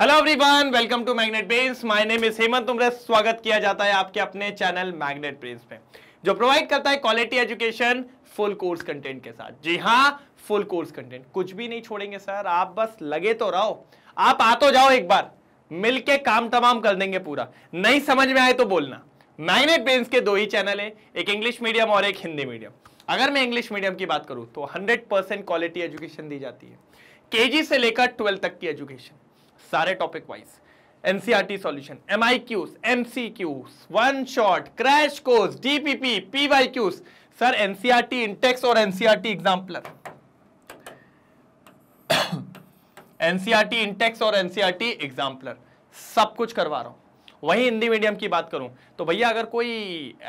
Hello everyone welcome to Magnet Brains my name is Hemant उम्र स्वागत किया जाता है आपके अपने चैनल मैग्नेट ब्रेन्स में जो प्रोवाइड करता है quality education full course content के साथ जी हाँ फुल कोर्स कंटेंट कुछ भी नहीं छोड़ेंगे सर आप बस लगे तो रहो आप आ तो जाओ एक बार मिलके काम तमाम कर देंगे पूरा नहीं समझ में आए तो बोलना मैग्नेट ब्रेन्स के दो ही चैनल है एक इंग्लिश मीडियम और एक हिंदी मीडियम अगर मैं इंग्लिश मीडियम की बात करूं तो हंड्रेड क्वालिटी एजुकेशन दी जाती है के से लेकर ट्वेल्थ तक की एजुकेशन सारे टॉपिक वाइज एनसीआरटी सॉल्यूशन एमआईक्यूज MCQs one shot crash course DPP PYQs sir NCERT intext और एनसीआरटी एग्जाम्पलर एनसीआरटी इंटेक्स और एनसीआरटी एग्जाम्पलर सब कुछ करवा रहा हूं वही हिंदी मीडियम की बात करूं तो भैया अगर कोई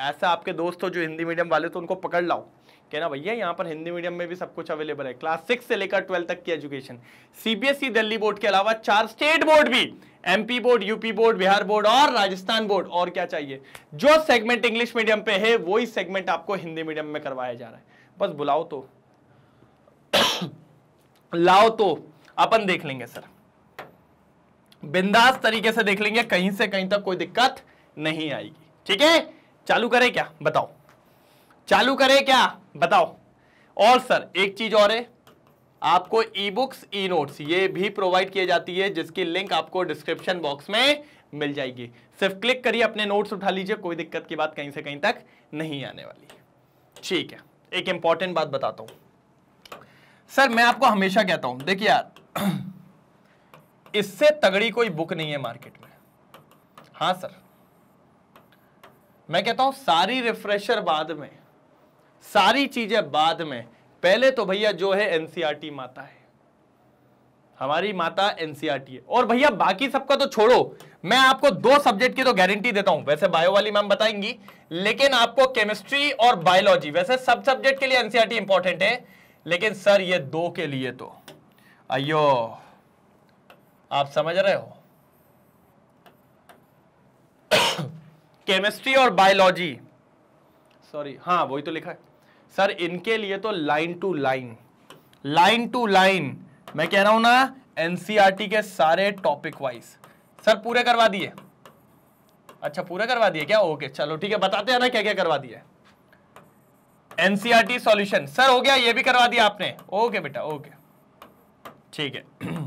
ऐसा आपके दोस्त हो जो हिंदी मीडियम वाले तो उनको पकड़ लाओ कहना भैया यहाँ पर हिंदी मीडियम में भी सब कुछ अवेलेबल है क्लास सिक्स से लेकर ट्वेल्थ तक की education CBSE e, Delhi board के अलावा चार स्टेट बोर्ड भी MP board UP board Bihar board और राजस्थान बोर्ड और क्या चाहिए जो सेगमेंट इंग्लिश मीडियम पे है वही सेगमेंट आपको हिंदी मीडियम में करवाया जा रहा है बस बुलाओ तो लाओ तो अपन देख लेंगे सर बिंदास तरीके से देख लेंगे कहीं से कहीं तक कोई दिक्कत नहीं आएगी ठीक है चालू करें क्या बताओ चालू करें क्या बताओ और सर एक चीज और है आपको ई बुक्स ई नोट्स ये भी प्रोवाइड किए जाती है जिसकी लिंक आपको डिस्क्रिप्शन बॉक्स में मिल जाएगी सिर्फ क्लिक करिए अपने नोट्स उठा लीजिए कोई दिक्कत की बात कहीं से कहीं तक नहीं आने वाली ठीक है एक इंपॉर्टेंट बात बताता हूं सर मैं आपको हमेशा कहता हूं देखिए यार इससे तगड़ी कोई बुक नहीं है मार्केट में हां सर मैं कहता हूं सारी रिफ्रेशर बाद में सारी चीजें बाद में पहले तो भैया जो है एनसीआरटी e माता है हमारी माता एनसीआरटी e है और भैया बाकी सबका तो छोड़ो मैं आपको दो सब्जेक्ट की तो गारंटी देता हूं वैसे बायो वाली मैम बताएंगी लेकिन आपको केमिस्ट्री और बायोलॉजी वैसे सब सब्जेक्ट के लिए एनसीआरटी इंपॉर्टेंट e है लेकिन सर ये दो के लिए तो अयो आप समझ रहे हो केमिस्ट्री और बायोलॉजी सॉरी हाँ वही तो लिखा है सर इनके लिए तो line to line line to line मैं कह रहा हूं ना एनसीईआरटी e के सारे टॉपिक वाइज सर पूरे करवा दिए अच्छा पूरे करवा दिए क्या ओके चलो ठीक है बताते हैं ना क्या क्या करवा दिया एनसीईआरटी सॉल्यूशन सर हो गया ये भी करवा दिया आपने ओके बेटा ओके ठीक है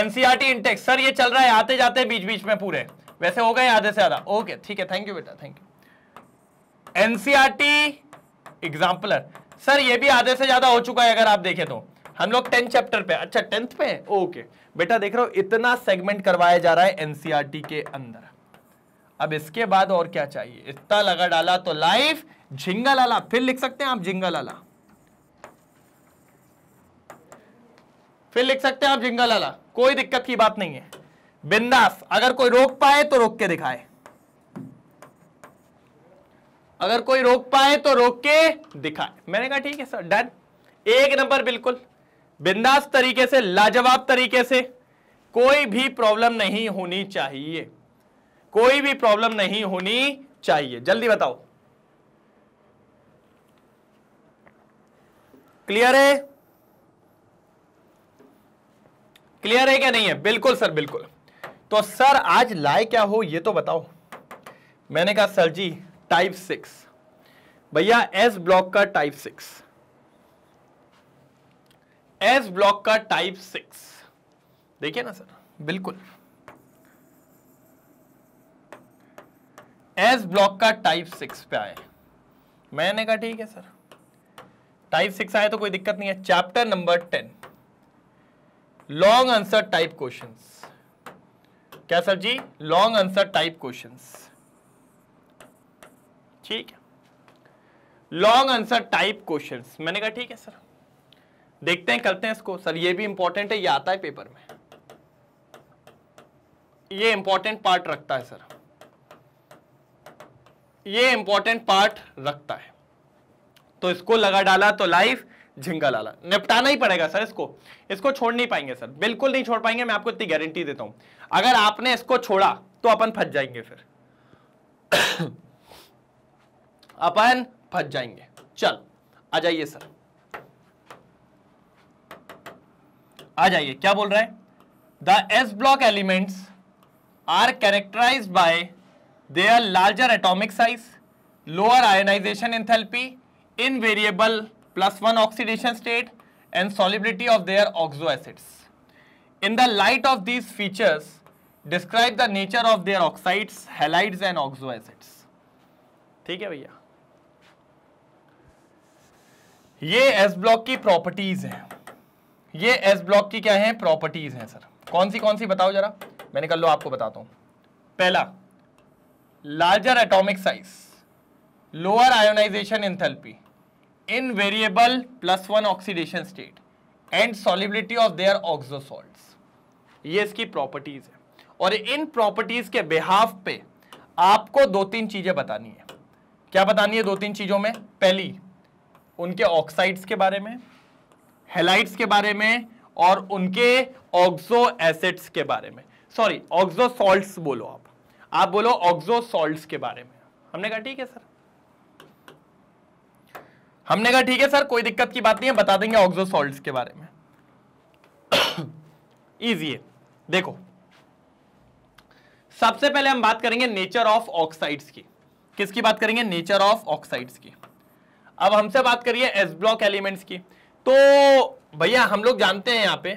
एनसीईआरटी इंटेक्स e सर ये चल रहा है आते जाते बीच बीच में पूरे वैसे हो गए आधे से आधा ओके ठीक है थैंक यू बेटा thank you NCERT exemplar sir ये भी आधे से ज्यादा हो चुका है अगर आप देखें तो हम लोग टेंथ चैप्टर पे अच्छा टेंथ पे है ओके बेटा देख रहे हो इतना सेगमेंट करवाया जा रहा है एनसीआरटी के अंदर अब इसके बाद और क्या चाहिए इतना लगा डाला तो लाइफ झिंगा लाला फिर लिख सकते हैं आप झिंगा लाला फिर लिख सकते हैं आप झिंगा लाला कोई दिक्कत की बात नहीं है बिंदास अगर कोई रोक पाए तो रोक के दिखाए अगर कोई रोक पाए तो रोक के दिखाए मैंने कहा ठीक है सर डन एक नंबर बिल्कुल बिंदास तरीके से लाजवाब तरीके से कोई भी प्रॉब्लम नहीं होनी चाहिए कोई भी प्रॉब्लम नहीं होनी चाहिए जल्दी बताओ क्लियर है क्लियर है क्या नहीं है बिल्कुल सर बिल्कुल तो सर आज लाए क्या हो ये तो बताओ मैंने कहा सर जी टाइप सिक्स भैया एस ब्लॉक का टाइप सिक्स एस ब्लॉक का टाइप सिक्स देखिए ना सर बिल्कुल एस ब्लॉक का टाइप सिक्स पे आए मैंने कहा ठीक है सर टाइप सिक्स आए तो कोई दिक्कत नहीं है chapter number ten long answer type questions क्या sir ji long answer type questions ठीक है लॉन्ग आंसर टाइप क्वेश्चन मैंने कहा ठीक है सर देखते हैं करते हैं इसको सर ये भी इंपॉर्टेंट है ये आता है पेपर में ये इंपॉर्टेंट पार्ट रखता है सर ये इंपॉर्टेंट पार्ट रखता है तो इसको लगा डाला तो लाइफ झिंगा लाला निपटाना ही पड़ेगा सर इसको इसको छोड़ नहीं पाएंगे सर बिल्कुल नहीं छोड़ पाएंगे मैं आपको इतनी गारंटी देता हूं अगर आपने इसको छोड़ा तो अपन फंस जाएंगे फिर अपन फंस जाएंगे चलो आ जाइए सर आ जाइए क्या बोल रहे हैं the S block elements are characterised by their larger atomic size lower ionisation enthalpy invariable plus one oxidation state and solubility of their oxo acids the light of these features describe the nature of their oxides oxides and oxo acids ठीक है भैया ये S block की properties हैं ये S block की क्या है प्रॉपर्टीज हैं सर कौन सी कौन सी बताओ जरा मैंने कल लो आपको बताता हूं पहला larger atomic size lower ionisation enthalpy invariable plus one oxidation state and solubility of their oxo ये इसकी प्रॉपर्टीज है और इन प्रॉपर्टीज के बिहाफ पे आपको दो तीन चीजें बतानी है क्या बतानी है दो तीन चीजों में पहली उनके ऑक्साइड्स के बारे में हेलाइट्स के बारे में और उनके ऑक्सो एसिड्स के बारे में सॉरी ऑक्सो सॉल्ट्स बोलो आप आप बोलो ऑक्सो सॉल्ट्स के बारे में हमने कहा ठीक है सर हमने कहा ठीक है सर कोई दिक्कत की बात नहीं है बता देंगे ऑक्सो सॉल्ट्स के बारे में इजी है देखो सबसे पहले हम बात करेंगे नेचर ऑफ ऑक्साइड्स की किसकी बात करेंगे नेचर ऑफ ऑक्साइड्स की अब हमसे बात करिए एस ब्लॉक एलिमेंट्स की तो भैया हम लोग जानते हैं यहाँ पे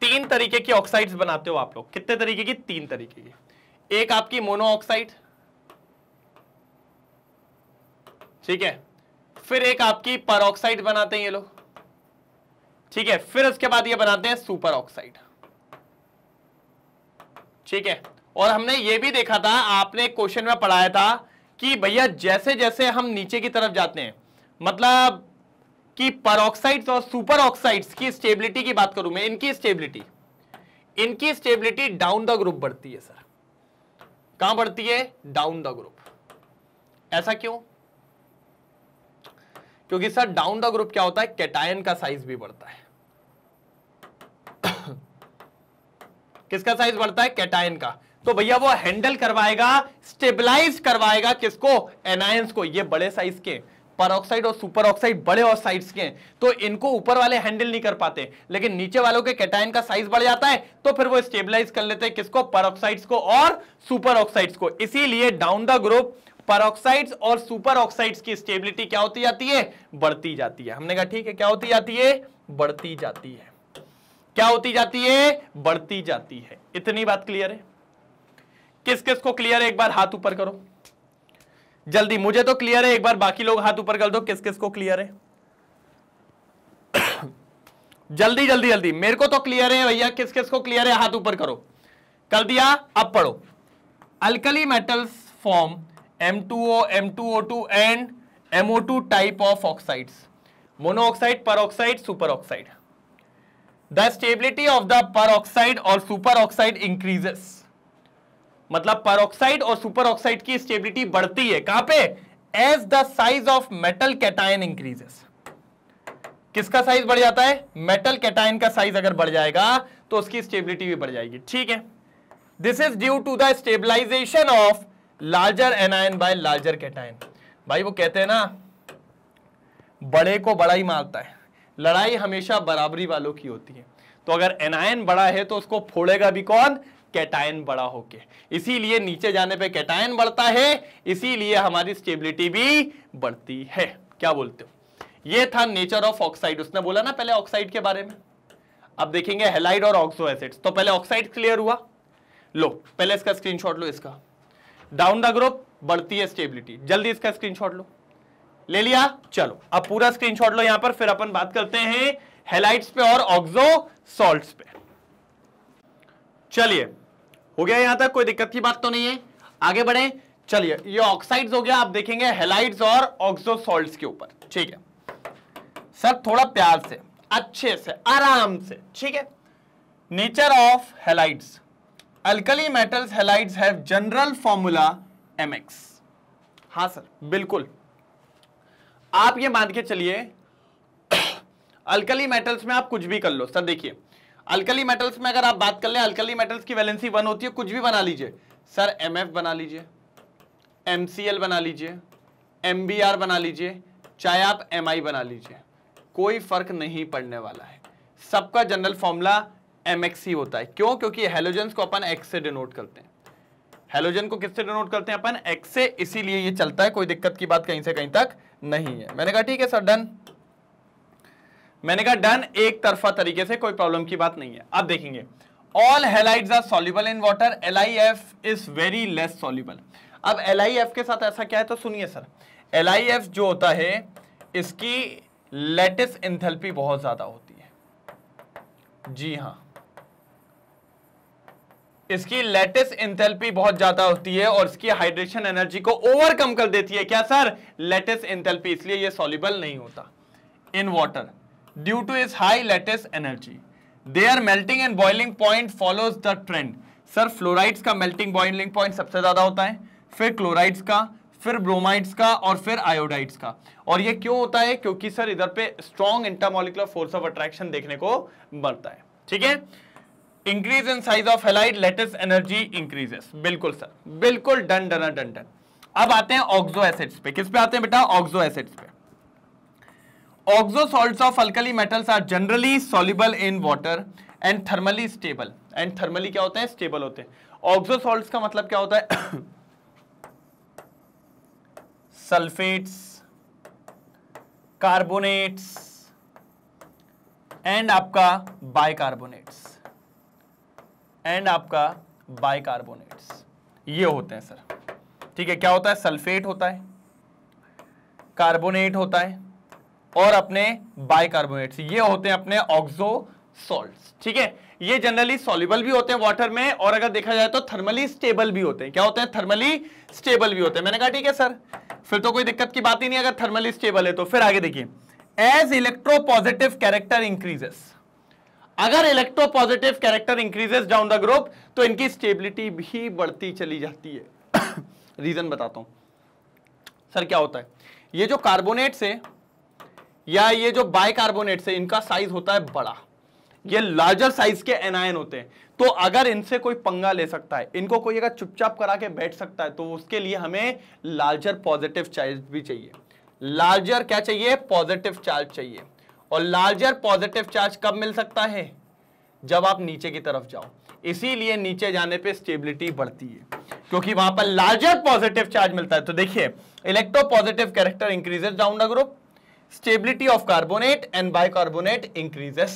तीन तरीके की ऑक्साइड्स बनाते हो आप लोग कितने तरीके की तीन तरीके की एक आपकी मोनो ऑक्साइड ठीक है फिर एक आपकी पर ऑक्साइड बनाते हैं ये लोग ठीक है फिर उसके बाद ये बनाते हैं सुपर ऑक्साइड ठीक है और हमने ये भी देखा था आपने क्वेश्चन में पढ़ाया था कि भैया जैसे जैसे हम नीचे की तरफ जाते हैं मतलब कि परोक्साइड्स और सुपर ऑक्साइड्स की स्टेबिलिटी की बात करूं मैं इनकी स्टेबिलिटी इनकी स्टेबिलिटी डाउन द ग्रुप बढ़ती है सर कहां बढ़ती है डाउन द ग्रुप ऐसा क्यों क्योंकि सर डाउन द ग्रुप क्या होता है कैटायन का साइज भी बढ़ता है किसका साइज बढ़ता है कैटायन का तो भैया वो हैंडल करवाएगा स्टेबलाइज करवाएगा किसको एनायंस को ये बड़े साइज के परऑक्साइड और सुपर ऑक्साइड बड़े ऑक्साइड्स के हैं तो इनको ऊपर वाले हैंडल नहीं कर पाते लेकिन नीचे वालों के कैटाइन का साइज बढ़ जाता है तो फिर वो स्टेबलाइज कर लेते हैं किसको परऑक्साइड्स को और सुपर ऑक्साइड्स को इसीलिए डाउन द ग्रुप परऑक्साइड्स और सुपर ऑक्साइड्स की स्टेबिलिटी क्या होती जाती है बढ़ती जाती है हमने कहा ठीक है क्या होती जाती है बढ़ती जाती है क्या होती जाती है बढ़ती जाती है इतनी बात क्लियर है किस किस को क्लियर है एक बार हाथ ऊपर करो जल्दी मुझे तो क्लियर है एक बार बाकी लोग हाथ ऊपर कर दो किस किस को क्लियर है जल्दी जल्दी जल्दी मेरे को तो क्लियर है भैया किस किस को क्लियर है हाथ ऊपर करो कर दिया अब पढ़ो alkali metals form M2O, M2O2 and MO2 peroxide superoxide the stability of the peroxide और सुपर ऑक्साइड इंक्रीजेस मतलब परोक्साइड और सुपर ऑक्साइड की स्टेबिलिटी बढ़ती है कहां पे as the size of metal cation increases किसका size बढ़ जाता है मेटल कैटायन का साइज अगर बढ़ जाएगा तो उसकी स्टेबिलिटी भी बढ़ जाएगी ठीक है this is due to the stabilisation of larger anion by larger cation भाई वो कहते हैं ना बड़े को बड़ा ही मारता है लड़ाई हमेशा बराबरी वालों की होती है तो अगर एनायन बड़ा है तो उसको फोड़ेगा भी कौन कैटायन बड़ा होके इसीलिए नीचे जाने पे कैटायन बढ़ता है इसीलिए हमारी स्टेबिलिटी भी बढ़ती है क्या बोलते हो ये था नेचर ऑफ ऑक्साइड उसने बोला ना पहले ऑक्साइड के बारे में अब देखेंगे हेलाइड और ऑक्सो एसिड तो पहले ऑक्साइड क्लियर हुआ लो पहले इसका स्क्रीन लो इसका डाउन द ग्रुप बढ़ती है स्टेबिलिटी जल्दी इसका स्क्रीन लो ले लिया चलो अब पूरा स्क्रीन लो यहां पर फिर अपन बात करते हैं हेलाइट्स पे और ऑक्सो सॉल्ट्स पे चलिए हो गया यहां तक कोई दिक्कत की बात तो नहीं है आगे बढ़े चलिए ये ऑक्साइड्स हो गया आप देखेंगे हेलाइड्स और ऑक्सो के ऊपर ठीक है सर थोड़ा प्यार से अच्छे से आराम से ठीक है nature of halides alkali metals halides have general formula MX हाँ सर बिल्कुल आप ये मान के चलिए अल्कली मेटल्स में आप कुछ भी कर लो सर देखिए अल्कली मेटल्स में अगर आप बात कर ले अल्कली मेटल्स की वैलेंसी वन होती है कुछ भी बना लीजिए सर एम बना लीजिए एम बना लीजिए एम बना लीजिए चाहे आप एम बना लीजिए कोई फर्क नहीं पड़ने वाला है सबका जनरल फॉर्मूला एम होता है क्यों क्योंकि हेलोजन को अपन एक्स से डिनोट करते हैं हेलोजन को किससे डिनोट करते हैं अपन एक्स से इसीलिए ये चलता है कोई दिक्कत की बात कहीं से कहीं तक नहीं है मैंने कहा ठीक है सर डन मैंने कहा डन एक तरफा तरीके से कोई प्रॉब्लम की बात नहीं है अब देखेंगे all halide are soluble in water L I F is very less soluble अब एल आई एफ के साथ ऐसा क्या है तो सुनिए सर एल आई एफ जो होता है इसकी लेटिस इंथेल्पी बहुत ज़्यादा होती है जी हाँ इसकी लेटिस इंथेल्पी बहुत ज्यादा होती है और इसकी हाइड्रेशन एनर्जी को ओवरकम कर देती है क्या सर लेटिस इंथेल्पी इसलिए ये सॉल्यूबल नहीं होता in water to is high lattice energy they are melting and boiling point follows the trend sir fluorides का मेल्टिंग बॉइलिंग पॉइंट सबसे ज़्यादा होता है फिर क्लोराइड्स का फिर ब्रोमाइड्स का और फिर आयोडाइड्स का और ये क्यों होता है क्योंकि सर इधर पे strong intermolecular force of attraction देखने को बढ़ता है ठीक है increase in size of halide lattice energy increases बिल्कुल सर बिल्कुल डन डन डन डन अब आते हैं ऑक्सो एसिड्स पे किस पे आते हैं बेटा ऑक्सो एसिड्स पे oxo salt of alkali metals are generally soluble in water and thermally stable and thermally क्या होते हैं स्टेबल होते हैं ऑक्सो सॉल्ट का मतलब क्या होता है सल्फेट्स कार्बोनेट्स एंड आपका बाइकार्बोनेट्स एंड आपका बाइकार्बोनेट्स ये होते हैं सर ठीक है क्या होता है सल्फेट होता है कार्बोनेट होता है और अपने बाइकार्बोनेट्स ये होते हैं अपने ऑक्सो सॉल्ट ठीक है ये जनरली सॉल्युबल भी होते हैं वाटर में और अगर देखा जाए तो थर्मली स्टेबल भी होते हैं क्या होते हैं थर्मली स्टेबल भी होते हैं मैंने कहा ठीक है सर फिर तो कोई दिक्कत की बात ही नहीं अगर थर्मली स्टेबल है तो फिर आगे देखिए एज इलेक्ट्रोपॉजिटिव कैरेक्टर इंक्रीजेस अगर electropositive character increases down the group तो इनकी स्टेबिलिटी भी बढ़ती चली जाती है रीजन बताता हूं सर क्या होता है ये जो कार्बोनेट्स है या ये जो बाइकार्बोनेट है इनका साइज होता है बड़ा ये लार्जर साइज के एनायन होते हैं तो अगर इनसे कोई पंगा ले सकता है इनको कोई अगर चुपचाप करा के बैठ सकता है तो उसके लिए हमें लार्जर पॉजिटिव चार्ज भी चाहिए लार्जर क्या चाहिए पॉजिटिव चार्ज चाहिए और लार्जर पॉजिटिव चार्ज कब मिल सकता है जब आप नीचे की तरफ जाओ इसीलिए नीचे जाने पे स्टेबिलिटी बढ़ती है क्योंकि वहां पर लार्जर पॉजिटिव चार्ज मिलता है तो देखिए electropositive character increases down the group stability of carbonate and bicarbonate increases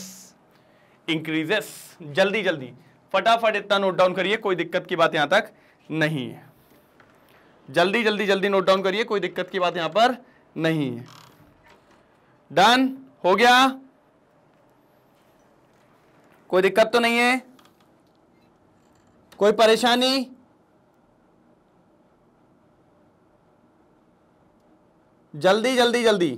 increases जल्दी जल्दी फटाफट इतना नोट डाउन करिए कोई दिक्कत की बात यहां तक नहीं है जल्दी जल्दी जल्दी नोट डाउन करिए कोई दिक्कत की बात यहां पर नहीं है डन हो गया कोई दिक्कत तो नहीं है कोई परेशानी जल्दी जल्दी जल्दी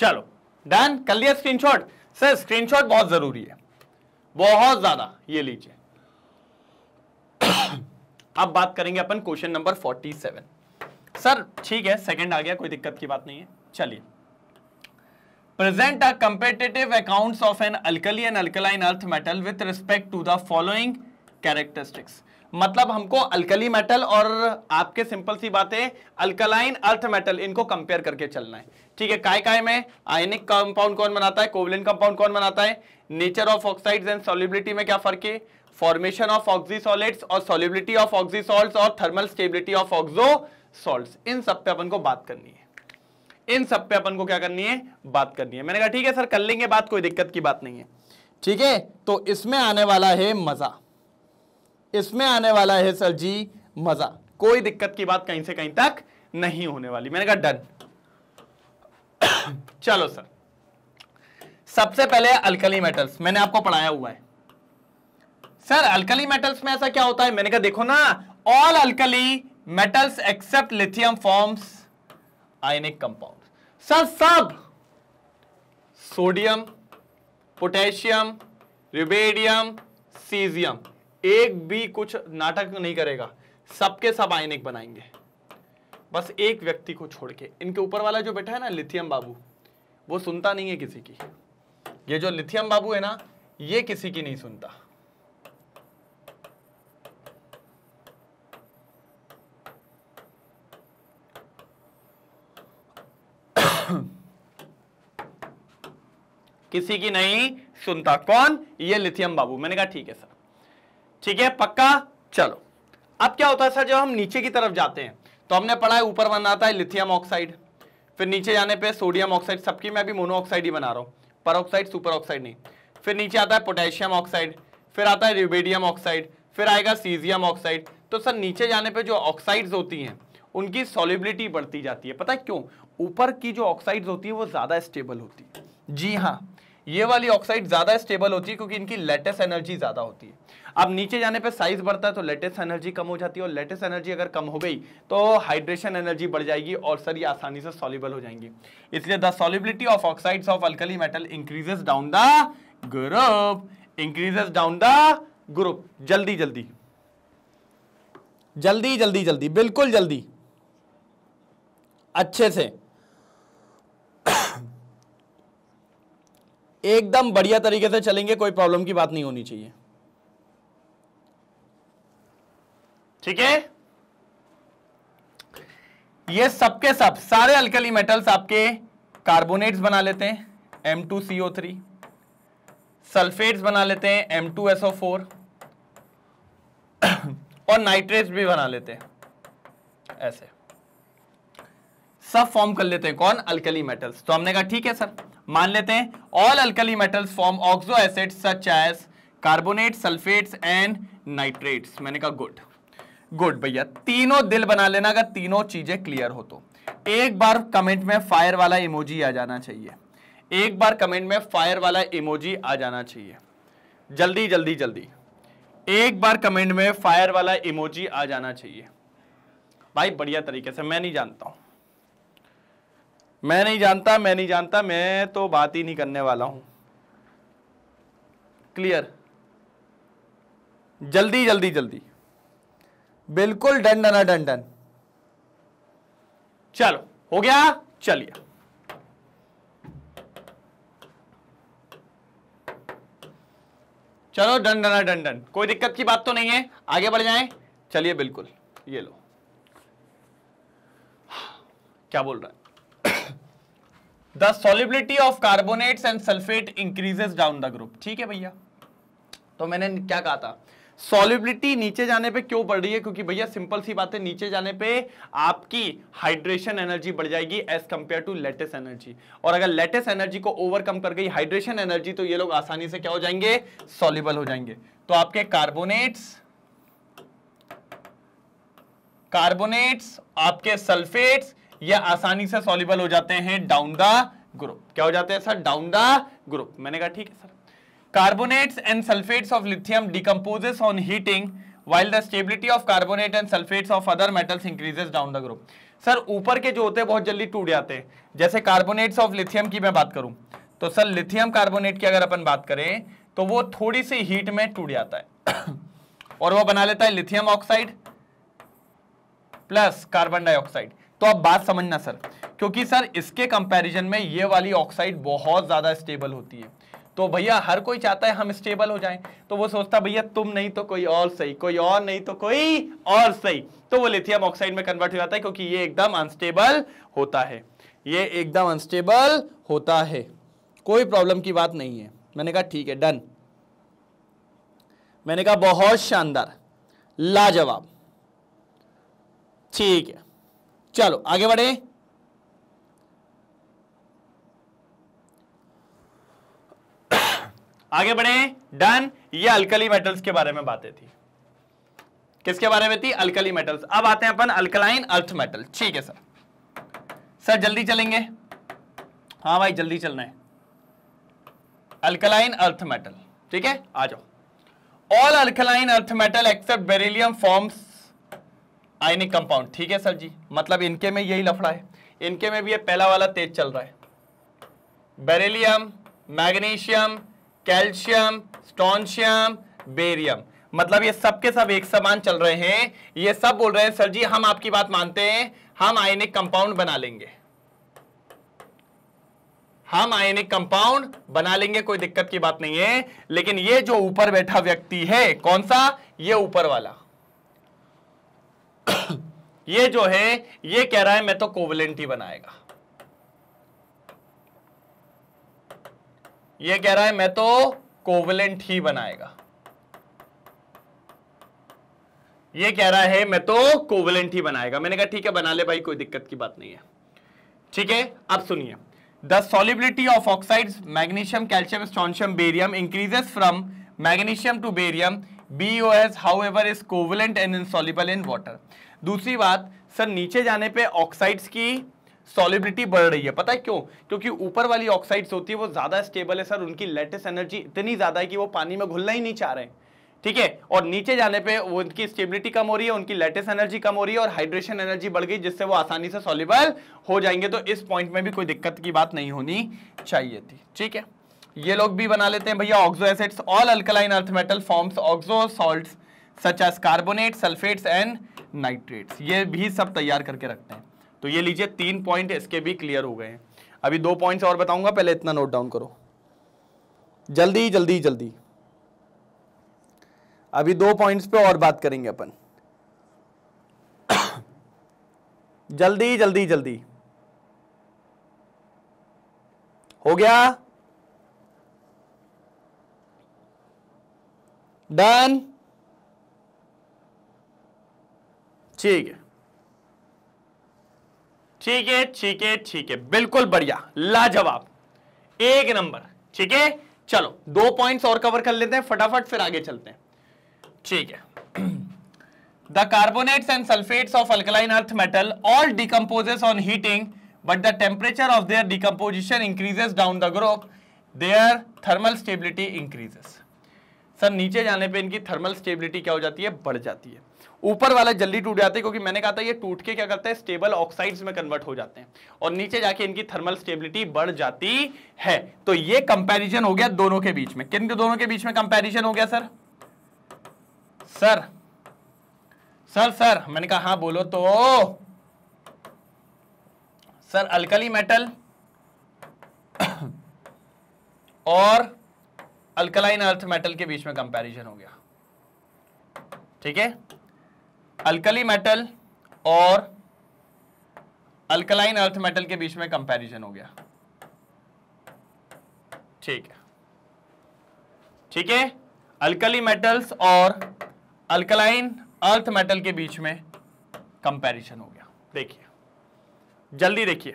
चलो डन कर लिया स्क्रीनशॉट सर स्क्रीनशॉट बहुत जरूरी है बहुत ज्यादा ये लीजिए अब बात करेंगे अपन question number forty seven sir ठीक है सेकेंड आ गया कोई दिक्कत की बात नहीं है चलिए present a comparative accounts of an alkali and alkaline earth metal with respect to the following characteristics मतलब हमको अल्कली मेटल और आपके सिंपल सी बात है अल्कलाइन अर्थ मेटल इनको कंपेयर करके चलना है ठीक है काय काय में आयनिक कंपाउंड कौन बनाता है कोवलिन कंपाउंड कौन बनाता है nature of oxides and solubility में क्या फर्क है फॉर्मेशन ऑफ ऑक्सी सॉलिड्स और सॉलिबिलिटी ऑफ ऑक्सी सॉल्ट और thermal stability of oxo salt इन सब पे अपन को बात करनी है इन सब पे अपन को क्या करनी है बात करनी है मैंने कहा ठीक है सर कर लेंगे बात कोई दिक्कत की बात नहीं है ठीक है तो इसमें आने वाला है मजा इसमें आने वाला है सर जी मजा कोई दिक्कत की बात कहीं से कहीं तक नहीं होने वाली मैंने कहा डन चलो सर सबसे पहले अल्कली मेटल्स मैंने आपको पढ़ाया हुआ है सर अल्कली मेटल्स में ऐसा क्या होता है मैंने कहा देखो ना all alkali metals except lithium forms ionic compound sir सब सोडियम पोटेशियम रिबेडियम सीजियम एक भी कुछ नाटक नहीं करेगा सबके सब आयनिक बनाएंगे बस एक व्यक्ति को छोड़ के इनके ऊपर वाला जो बैठा है ना लिथियम बाबू वो सुनता नहीं है किसी की ये जो लिथियम बाबू है ना ये किसी की नहीं सुनता किसी की नहीं सुनता कौन ये लिथियम बाबू मैंने कहा ठीक है सर ठीक है पक्का चलो अब क्या होता है सर जब हम नीचे की तरफ जाते हैं तो हमने पढ़ा है ऊपर बनाता है लिथियम ऑक्साइड फिर नीचे जाने पे सोडियम ऑक्साइड सबकी मैं अभी मोनो ऑक्साइड ही बना रहा हूँ पर ऑक्साइड सुपर ऑक्साइड नहीं फिर नीचे आता है पोटेशियम ऑक्साइड फिर आता है रिबेडियम ऑक्साइड फिर आएगा सीजियम ऑक्साइड तो सर नीचे जाने पर जो ऑक्साइड्स होती हैं उनकी सॉलिबिलिटी बढ़ती जाती है पता है क्यों ऊपर की जो ऑक्साइड्स होती है वो ज़्यादा स्टेबल होती है जी हाँ ये वाली ऑक्साइड ज़्यादा स्टेबल होती है क्योंकि इनकी लेटेस्ट एनर्जी ज़्यादा होती है अब नीचे जाने पे साइज बढ़ता है तो लेटेस्ट एनर्जी कम हो जाती है और लेटेस्ट एनर्जी अगर कम हो गई तो हाइड्रेशन एनर्जी बढ़ जाएगी और सर ये आसानी से सॉलिबल हो जाएंगे इसलिए the solubility of oxides of alkali metal increases down the group increases down the group जल्दी जल्दी जल्दी जल्दी जल्दी बिल्कुल जल्दी अच्छे से एकदम बढ़िया तरीके से चलेंगे कोई प्रॉब्लम की बात नहीं होनी चाहिए ठीक है ये सबके सब सारे अल्कली मेटल्स आपके कार्बोनेट्स बना लेते हैं M2CO3 सल्फेट्स बना लेते हैं M2SO4 और नाइट्रेट्स भी बना लेते हैं ऐसे सब फॉर्म कर लेते हैं कौन अल्कली मेटल्स तो हमने कहा ठीक है सर मान लेते हैं all alkali metals form oxo acid such as carbonate sulphates and nitrates मैंने कहा गुड गुड भैया तीनों दिल बना लेना अगर तीनों चीजें क्लियर हो तो एक बार कमेंट में फायर वाला इमोजी आ जाना चाहिए एक बार कमेंट में फायर वाला इमोजी आ जाना चाहिए जल्दी जल्दी जल्दी एक बार कमेंट में फायर वाला इमोजी आ जाना चाहिए भाई बढ़िया तरीके से मैं नहीं जानता हूं मैं नहीं जानता मैं नहीं जानता मैं तो बात ही नहीं करने वाला हूं क्लियर जल्दी जल्दी जल्दी बिल्कुल डन डना डन डन चलो हो गया चलिए चलो डन डना डन डन कोई दिक्कत की बात तो नहीं है आगे बढ़ जाएं चलिए बिल्कुल ये लो क्या बोल रहा है the solubility of carbonates and sulphate increases down the group ठीक है भैया तो मैंने क्या कहा था सॉलिबिलिटी नीचे जाने पे क्यों बढ़ रही है क्योंकि भैया सिंपल सी बात है नीचे जाने पे आपकी हाइड्रेशन एनर्जी बढ़ जाएगी as compare to lattice energy और अगर लेटेस्ट एनर्जी को ओवरकम कर गई हाइड्रेशन एनर्जी तो ये लोग आसानी से क्या हो जाएंगे सॉलिबल हो जाएंगे तो आपके कार्बोनेट्स कार्बोनेट्स आपके सल्फेट्स ये आसानी से सॉलिबल हो जाते हैं डाउन द ग्रुप क्या हो जाते हैं सर डाउन द ग्रुप मैंने कहा ठीक है sir carbonates and sulphates of lithium decomposes on heating while the stability of carbonate and sulphates of other metals increases down the group sir ऊपर के जो होते हैं बहुत जल्दी टूट जाते हैं जैसे कार्बोनेट्स ऑफ लिथियम की मैं बात करूं तो सर लिथियम कार्बोनेट की अगर अपन बात करें तो वो थोड़ी सी हीट में टूट जाता है और वो बना लेता है lithium oxide plus carbon dioxide तो आप बात समझना सर क्योंकि सर इसके कंपैरिजन में ये वाली ऑक्साइड बहुत ज़्यादा स्टेबल होती है तो भैया हर कोई चाहता है हम स्टेबल हो जाएं तो वो सोचता भैया तुम नहीं तो कोई और सही कोई और नहीं तो कोई और सही तो वो लिथियम ऑक्साइड में कन्वर्ट हो जाता है क्योंकि ये एकदम अनस्टेबल होता है ये एकदम अनस्टेबल होता है कोई प्रॉब्लम की बात नहीं है मैंने कहा ठीक है डन मैंने कहा बहुत शानदार लाजवाब ठीक है चलो आगे बढ़े आगे बढ़े डन ये अल्कली मेटल्स के बारे में बातें थी किसके बारे में थी अल्कली मेटल्स अब आते हैं अपन अल्कलाइन अर्थ मेटल ठीक है सर सर जल्दी चलेंगे हाँ भाई जल्दी चलना है अल्कलाइन अर्थ मेटल ठीक है आ जाओ all alkaline earth metal except beryllium forms ionic compound ठीक है सर जी मतलब इनके में यही लफड़ा है इनके में भी ये पहला वाला तेज चल रहा है beryllium magnesium calcium strontium barium मतलब ये सब के सब एक समान चल रहे हैं ये सब बोल रहे हैं सर जी हम आपकी बात मानते हैं हम आयनिक कंपाउंड बना लेंगे हम आयनिक कंपाउंड बना लेंगे कोई दिक्कत की बात नहीं है लेकिन ये जो ऊपर बैठा व्यक्ति है कौन सा ये ऊपर वाला ये जो है ये कह रहा है मैं तो कोवलेंट ही बनाएगा ये कह रहा है मैं तो कोवलेंट ही बनाएगा ये कह रहा है मैं तो कोवलेंट ही बनाएगा मैंने कहा ठीक है बना ले भाई कोई दिक्कत की बात नहीं है ठीक है अब सुनिए the solubility of oxides magnesium calcium strontium barium increases from magnesium to barium B O S however is covalent and insoluble in water दूसरी बात सर नीचे जाने पे ऑक्साइड्स की सॉलिबिलिटी बढ़ रही है पता है क्यों क्योंकि ऊपर वाली ऑक्साइड्स होती है वो ज़्यादा स्टेबल है सर उनकी लेटेस्ट एनर्जी इतनी ज़्यादा है कि वो पानी में घुलना ही नहीं चाह रहे ठीक है और नीचे जाने पे वो उनकी स्टेबिलिटी कम हो रही है उनकी लेटेस्ट एनर्जी कम हो रही है और हाइड्रेशन एनर्जी बढ़ गई जिससे वो आसानी से सॉलिबल हो जाएंगे तो इस पॉइंट में भी कोई दिक्कत की बात नहीं होनी चाहिए थी ठीक है ये लोग भी बना लेते हैं भैया oxo acids all alkaline earth metal forms oxo salt such as carbonate sulphates and nitrates ये भी सब तैयार करके रखते हैं तो ये लीजिए तीन पॉइंट इसके भी क्लियर हो गए हैं अभी दो पॉइंट्स और बताऊंगा पहले इतना नोट डाउन करो जल्दी जल्दी जल्दी अभी दो पॉइंट्स पे और बात करेंगे अपन जल्दी जल्दी जल्दी हो गया डन ठीक है ठीक है ठीक है ठीक है बिल्कुल बढ़िया लाजवाब एक नंबर ठीक है चलो दो पॉइंट्स और कवर कर लेते हैं फटाफट फिर आगे चलते हैं ठीक है the carbonates and sulphates of alkaline earth metal all decomposes on heating but the temperature of their decomposition increases down the group their thermal stability increases sir नीचे जाने पे इनकी थर्मल स्टेबिलिटी क्या हो जाती है बढ़ जाती है ऊपर वाला जल्दी टूट जाते हैं क्योंकि मैंने कहा था ये टूट के क्या करते हैं स्टेबल ऑक्साइड्स में कन्वर्ट हो जाते हैं और नीचे जाके इनकी थर्मल स्टेबिलिटी बढ़ जाती है तो ये कंपैरिजन हो गया दोनों के बीच में किन के दोनों के बीच में कंपैरिजन हो गया सर सर सर सर मैंने कहा हाँ बोलो तो सर अल्कली मेटल और अल्कलाइन अर्थ मेटल के बीच में कंपैरिजन हो गया ठीक है अल्कली मेटल और अल्कलाइन अर्थ मेटल के बीच में कंपैरिजन हो गया ठीक है ठीक है अल्कली मेटल्स और अल्कलाइन अर्थ मेटल के बीच में कंपैरिजन हो गया देखिए जल्दी देखिए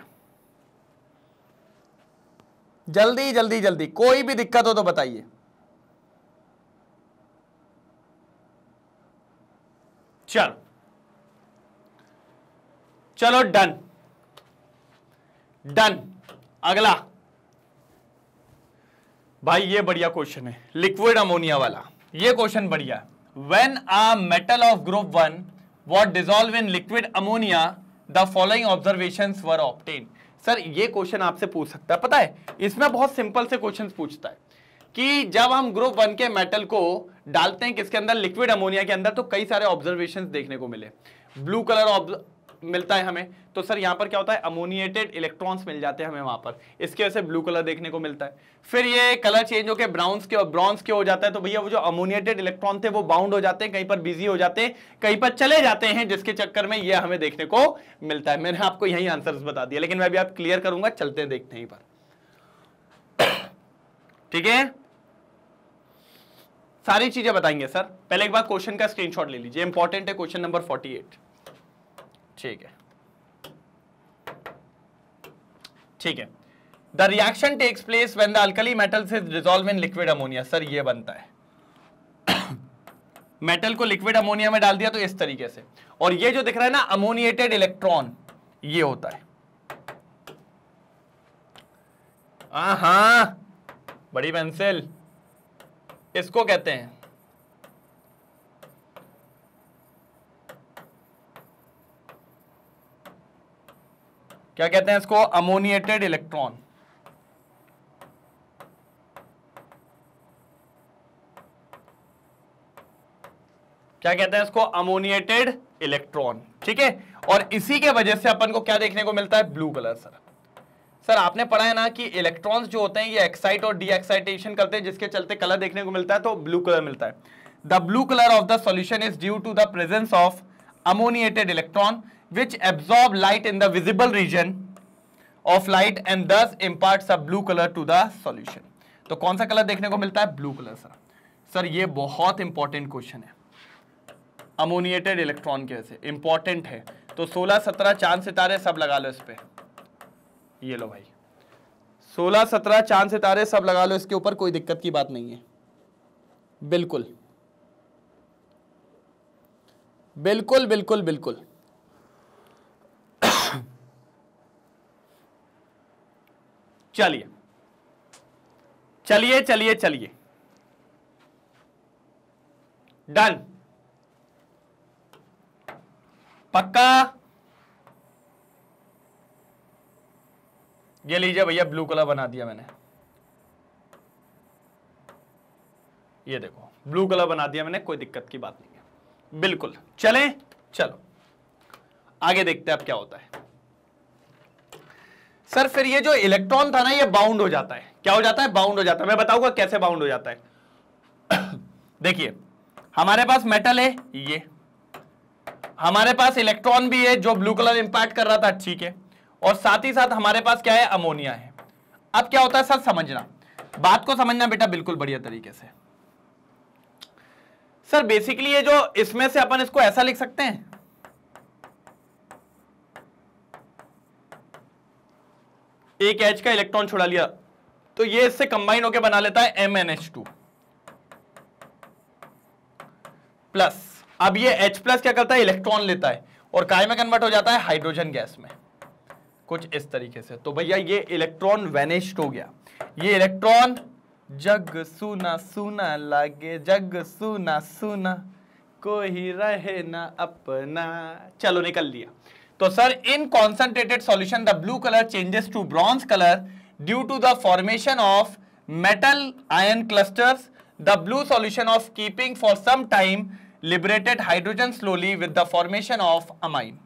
जल्दी जल्दी जल्दी कोई भी दिक्कत हो तो बताइए चलो चलो डन डन अगला भाई ये बढ़िया क्वेश्चन है लिक्विड अमोनिया वाला ये क्वेश्चन बढ़िया when a metal of group one what dissolve in liquid ammonia the following observation were obtained sir ये क्वेश्चन आपसे पूछ सकता है पता है इसमें बहुत सिंपल से क्वेश्चन पूछता है कि जब हम ग्रुप वन के मेटल को डालते हैं किसके अंदर लिक्विड अमोनिया के अंदर तो कई सारे ऑब्जर्वेशन देखने को मिले ब्लू कलर ऑब्ज मिलता है हमें तो सर यहां पर क्या होता है अमोनिएटेड इलेक्ट्रॉन्स मिल जाते हैं हमें वहां पर इसके वजह से ब्लू कलर देखने को मिलता है फिर ये कलर चेंज होकर ब्राउन्स के और ब्रॉन्ज के हो जाता है तो भैया वो जो अमोनिएटेड इलेक्ट्रॉन थे वो बाउंड हो जाते हैं कहीं पर बिजी हो जाते हैं कहीं पर चले जाते हैं जिसके चक्कर में ये हमें देखने को मिलता है मैंने आपको यही आंसर बता दिया लेकिन मैं भी आप क्लियर करूंगा चलते हैं देखते हैं पर ठीक है सारी चीजें बताएंगे सर पहले एक बार क्वेश्चन का स्क्रीनशॉट ले लीजिए इंपॉर्टेंट है क्वेश्चन नंबर फोर्टी एट ठीक है ठीक है the reaction takes place when the alkali metals is dissolve in liquid ammonia sir ये बनता है मेटल को लिक्विड अमोनिया में डाल दिया तो इस तरीके से और ये जो दिख रहा है ना अमोनिएटेड इलेक्ट्रॉन ये होता है हा बड़ी पेंसिल इसको कहते हैं क्या कहते हैं इसको अमोनिएटेड इलेक्ट्रॉन क्या कहते हैं इसको अमोनिएटेड इलेक्ट्रॉन ठीक है और इसी के वजह से अपन को क्या देखने को मिलता है ब्लू कलर सर सर आपने पढ़ा है ना कि इलेक्ट्रॉन्स जो होते हैं ये एक्साइट और डी एक्साइटेशन करते हैं जिसके चलते कलर देखने को मिलता है तो ब्लू कलर मिलता है the blue colour of the solution is due to the presence of ammoniated electron which absorb light in the visible region of light and thus impart a blue colour to the solution तो कौन सा colour देखने को मिलता है blue colour sir sir ये बहुत important question है अमोनिएटेड इलेक्ट्रॉन के वजह से इंपॉर्टेंट है तो 16 17 चांद सितारे सब लगा लो इस पर ये लो भाई सोलह सत्रह चांद सितारे सब लगा लो इसके ऊपर कोई दिक्कत की बात नहीं है बिल्कुल बिल्कुल बिल्कुल बिल्कुल चलिए चलिए चलिए चलिए डन पक्का ये लीजिए भैया ब्लू कलर बना दिया मैंने ये देखो ब्लू कलर बना दिया मैंने कोई दिक्कत की बात नहीं है बिल्कुल चलें चलो आगे देखते हैं अब क्या होता है सर फिर ये जो इलेक्ट्रॉन था ना ये बाउंड हो जाता है क्या हो जाता है बाउंड हो जाता है मैं बताऊंगा कैसे बाउंड हो जाता है देखिए हमारे पास मेटल है ये हमारे पास इलेक्ट्रॉन भी है जो ब्लू कलर इंपैक्ट कर रहा था ठीक है और साथ ही साथ हमारे पास क्या है अमोनिया है अब क्या होता है सर समझना बात को समझना बेटा बिल्कुल बढ़िया तरीके से सर बेसिकली ये जो इसमें से अपन इसको ऐसा लिख सकते हैं एक एच का इलेक्ट्रॉन छुड़ा लिया तो ये इससे कंबाइन होकर बना लेता है M N H two plus अब ये एच प्लस क्या करता है इलेक्ट्रॉन लेता है और काय में कन्वर्ट हो जाता है हाइड्रोजन गैस में कुछ इस तरीके से तो भैया ये इलेक्ट्रॉन वेनिस्ट हो गया ये इलेक्ट्रॉन जग सुना सुना लागे जग सुना सुना कोई रहे ना अपना चलो निकल लिया तो sir in concentrated solution the blue colour changes to bronze colour due to the formation of metal ion clusters the blue solution of keeping for some time liberated hydrogen slowly with the formation of amine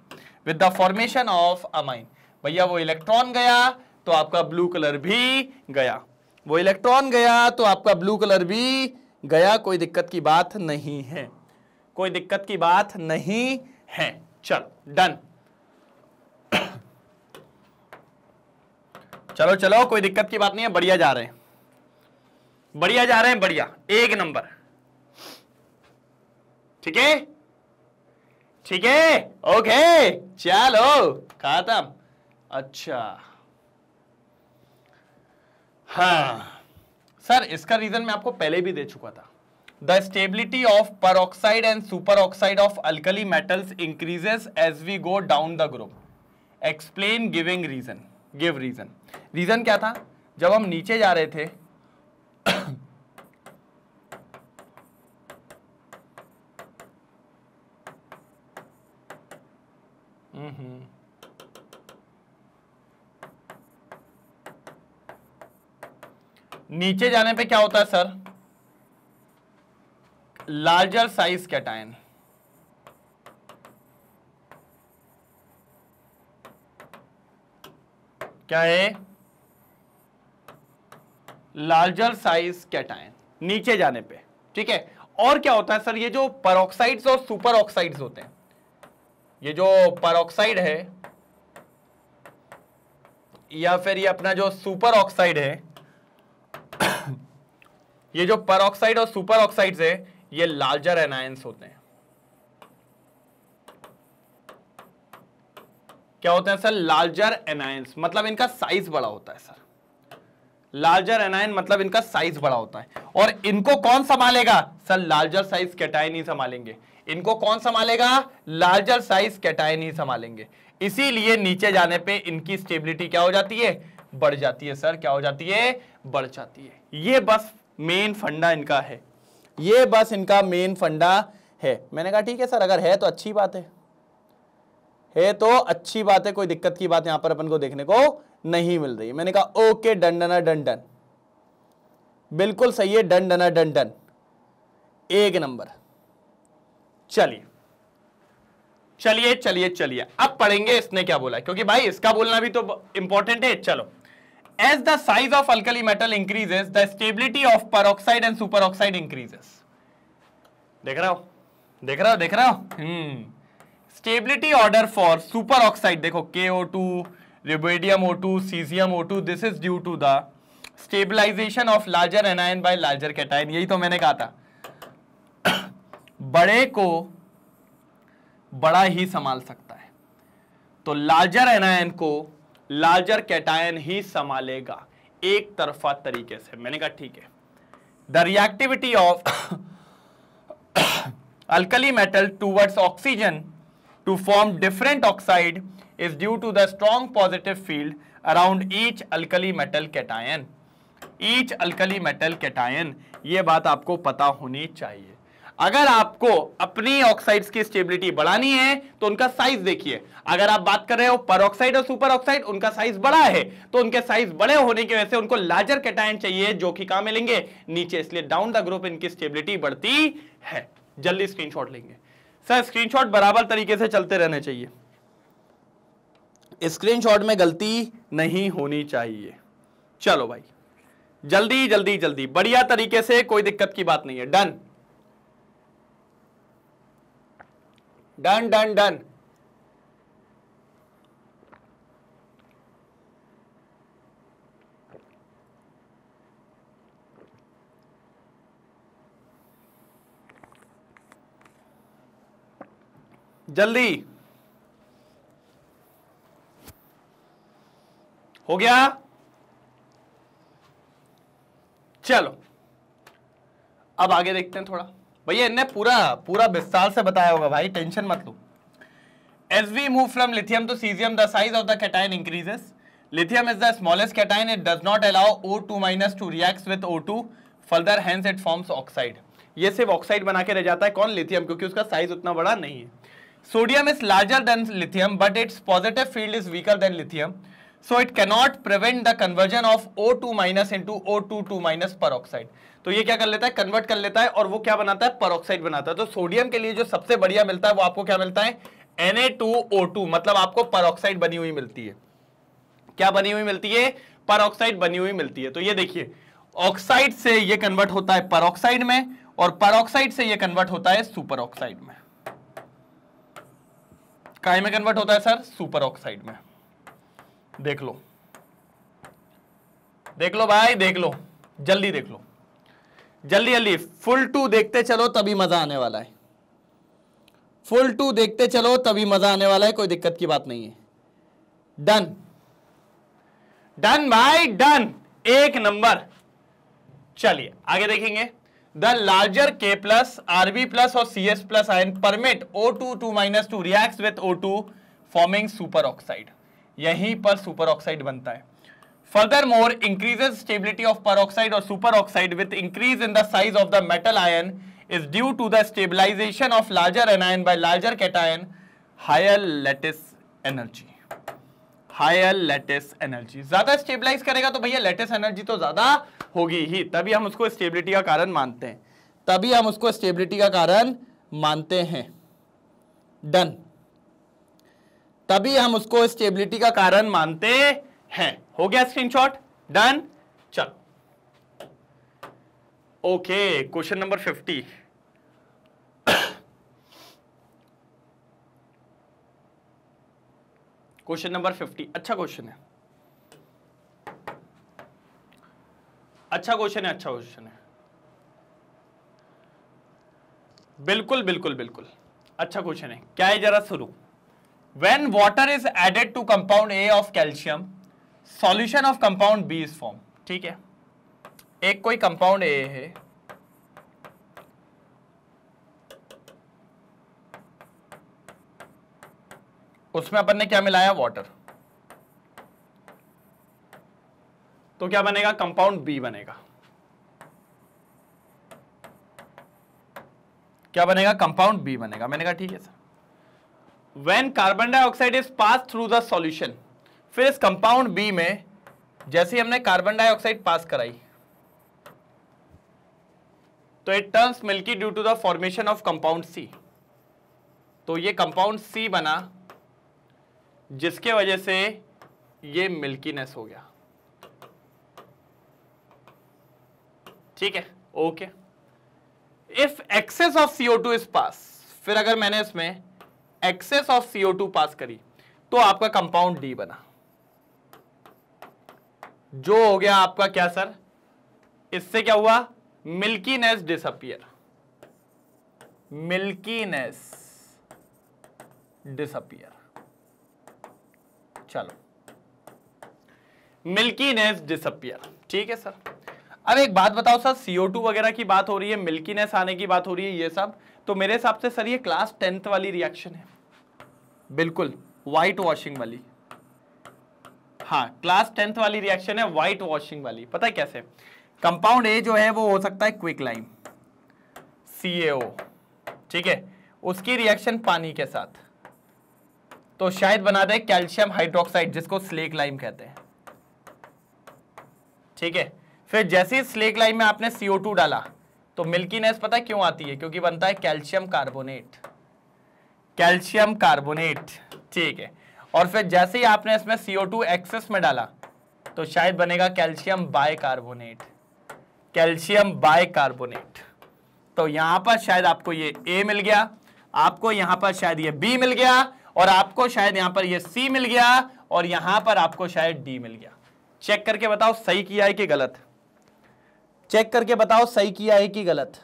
with the formation of amine भैया वो electron गया तो आपका blue colour भी गया वो electron गया तो आपका ब्लू कलर भी गया कोई दिक्कत की बात नहीं है कोई दिक्कत की बात नहीं है चल डन चलो चलो कोई दिक्कत की बात नहीं है बढ़िया जा रहे हैं बढ़िया जा रहे हैं बढ़िया एक नंबर ठीक है ठीक है ओके चलो खत्म अच्छा हाँ सर इसका रीजन मैं आपको पहले भी दे चुका था the stability of peroxide and superoxide of alkali metals increases as we go down the group explain giving reason give reason reason क्या था जब हम नीचे जा रहे थे mm-hmm. नीचे जाने पे क्या होता है सर लार्जर साइज कैटाइन क्या है लार्जर साइज कैटाइन नीचे जाने पे ठीक है और क्या होता है सर ये जो परऑक्साइड्स और सुपर ऑक्साइड्स होते हैं ये जो परऑक्साइड है या फिर ये अपना जो सुपर ऑक्साइड है ये जो पर ऑक्साइड और सुपर ऑक्साइड है ये लार्जर एनायंस होते हैं क्या होते हैं सर लार्जर एनायंस मतलब इनका साइज बड़ा होता है सर लार्जर एनायन मतलब इनका साइज बड़ा होता है और इनको कौन संभालेगा सर लार्जर साइज कैटाइन ही संभालेंगे इनको कौन संभालेगा लार्जर साइज कैटाइन ही संभालेंगे इसीलिए नीचे जाने पे इनकी स्टेबिलिटी क्या हो जाती है बढ़ जाती है सर क्या हो जाती है बढ़ जाती है ये बस मेन फंडा इनका है ये बस इनका मेन फंडा है मैंने कहा ठीक है सर अगर है तो अच्छी बात है है तो अच्छी बात है कोई दिक्कत की बात यहां पर अपन को देखने को नहीं मिल रही मैंने कहा ओके डन डना डन डन बिल्कुल सही है डन डना डन डन एक नंबर चलिए चलिए चलिए चलिए अब पढ़ेंगे इसने क्या बोला क्योंकि भाई इसका बोलना भी तो इंपॉर्टेंट है चलो as as the size of alkali metal increases the stability of and superoxide increases देख रहा हो देख रहा हो देख रहा हो hmm stability order for superoxide देखो K O two rubidium O two caesium O two this is due to the stabilization of larger anion by larger cation यही तो मैंने कहा था बड़े को बड़ा ही संभाल सकता है तो लार्जर एनायन को लार्जर कैटायन ही संभालेगा एक तरफा तरीके से मैंने कहा ठीक है the reactivity of alkali metal towards oxygen to form different oxide is due to the strong positive field around each alkali metal cation each alkali metal cation ये बात आपको पता होनी चाहिए अगर आपको अपनी ऑक्साइड्स की स्टेबिलिटी बढ़ानी है तो उनका साइज देखिए अगर आप बात कर रहे हो पर ऑक्साइड और सुपर ऑक्साइड उनका साइज बड़ा है तो उनके साइज बड़े होने की वजह से उनको लार्जर कैटायन चाहिए जो कि कहां मिलेंगे नीचे इसलिए डाउन द ग्रुप इनकी स्टेबिलिटी बढ़ती है जल्दी स्क्रीन लेंगे सर स्क्रीन बराबर तरीके से चलते रहने चाहिए स्क्रीन में गलती नहीं होनी चाहिए चलो भाई जल्दी जल्दी जल्दी बढ़िया तरीके से कोई दिक्कत की बात नहीं है डन डन डन डन जल्दी हो गया चलो अब आगे देखते हैं थोड़ा भैया इनने पूरा पूरा विस्तार से बताया होगा भाई टेंशन मत लो as we move from lithium to caesium the size of the cation increases lithium is the smallest cation it does not allow O two minus two to reacts O two further hence it forms oxide ये सिर्फ oxide बना के रह जाता है कौन lithium क्योंकि उसका साइज उतना बड़ा नहीं है sodium is larger than lithium but its positive field is weaker than lithium so it cannot prevent the conversion of O two minus into O two two minus peroxide तो ये क्या कर लेता है convert कर लेता है और वो क्या बनाता है परोक्साइड बनाता है तो सोडियम के लिए जो सबसे बढ़िया मिलता है वो आपको क्या मिलता है Na2O2 मतलब आपको परोक्साइड बनी हुई मिलती है क्या बनी हुई मिलती है परोक्साइड बनी हुई मिलती है तो ये देखिए ऑक्साइड से ये कन्वर्ट होता है परोक्साइड में और परोक्साइड से ये कन्वर्ट होता है सुपर ऑक्साइड में काय में कन्वर्ट होता है सर सुपर ऑक्साइड में देख लो देख लो भाई देख लो जल्दी देख लो जल्दी जल्दी फुल टू देखते चलो तभी मजा आने वाला है फुल टू देखते चलो तभी मजा आने वाला है कोई दिक्कत की बात नहीं है डन डन भाई डन एक नंबर चलिए आगे देखेंगे the larger K plus Rb plus और C S plus ion permit O two two minus to react with O two forming superoxide यहीं पर सुपर ऑक्साइड बनता है further more increases stability of peroxide और superoxide with increase in the size of the metal ion is due to the stabilisation of larger एनआईन bye larger cation higher lattice energy higher lattice energy ज्यादा stabilize करेगा तो भैया latest energy तो ज्यादा होगी ही तभी हम उसको स्टेबिलिटी का कारण मानते हैं तभी हम उसको स्टेबिलिटी का कारण मानते हैं डन तभी हम उसको स्टेबिलिटी का कारण मानते हैं हो गया स्क्रीनशॉट डन चलो okay question number fifty question number fifty अच्छा क्वेश्चन है अच्छा क्वेश्चन है अच्छा क्वेश्चन है बिल्कुल बिल्कुल बिल्कुल अच्छा क्वेश्चन है क्या है जरा शुरू when water is added to compound A of calcium solution of compound B is form ठीक है एक कोई कंपाउंड ए है उसमें अपन ने क्या मिलाया वाटर तो क्या बनेगा कंपाउंड बी बनेगा क्या बनेगा कंपाउंड बी बनेगा मैंने कहा ठीक है sir when carbon dioxide is pass through the solution फिर इस कंपाउंड बी में जैसे हमने कार्बन डाइऑक्साइड पास कराई तो it turns milky due to the formation of compound C तो ये कंपाउंड सी बना जिसके वजह से ये मिल्कीनेस हो गया ठीक है okay if excess of CO two is pass फिर अगर मैंने इसमें excess of CO two pass करी तो आपका कंपाउंड डी बना जो हो गया आपका क्या सर इससे क्या हुआ मिल्कीनेस डिसअपियर मिल्कीनेस डिसअपियर चलो मिल्कीनेस डिसअपियर ठीक है सर अब एक बात बताओ सर सीओ टू वगैरह की बात हो रही है मिल्कीनेस आने की बात हो रही है ये सब तो मेरे हिसाब से सर ये क्लास टेंथ वाली रिएक्शन है बिल्कुल व्हाइट वॉशिंग वाली हाँ क्लास टेंथ वाली रिएक्शन है व्हाइट वॉशिंग वाली पता है कैसे कंपाउंड ए जो है वो हो सकता है क्विक लाइम सीएओ ठीक है उसकी रिएक्शन पानी के साथ तो शायद बना दे कैल्शियम हाइड्रोक्साइड जिसको स्लेक लाइम कहते हैं ठीक है फिर जैसे ही स्लेक लाइम में आपने CO2 डाला तो मिल्कीनेस पता क्यों आती है क्योंकि बनता है कैल्शियम कार्बोनेट कैल्शियम कार्बोनेट ठीक है और फिर जैसे ही आपने इसमें सीओ टू एक्सेस में डाला तो शायद बनेगा कैल्शियम कार्बोनेट कैल्शियम कार्बोनेट तो यहां पर शायद आपको ये ए मिल गया आपको यहां पर शायद ये बी मिल गया और आपको शायद यहां पर ये सी मिल गया और यहां पर आपको शायद डी मिल गया चेक करके बताओ सही किया है कि गलत चेक करके बताओ सही किया है कि गलत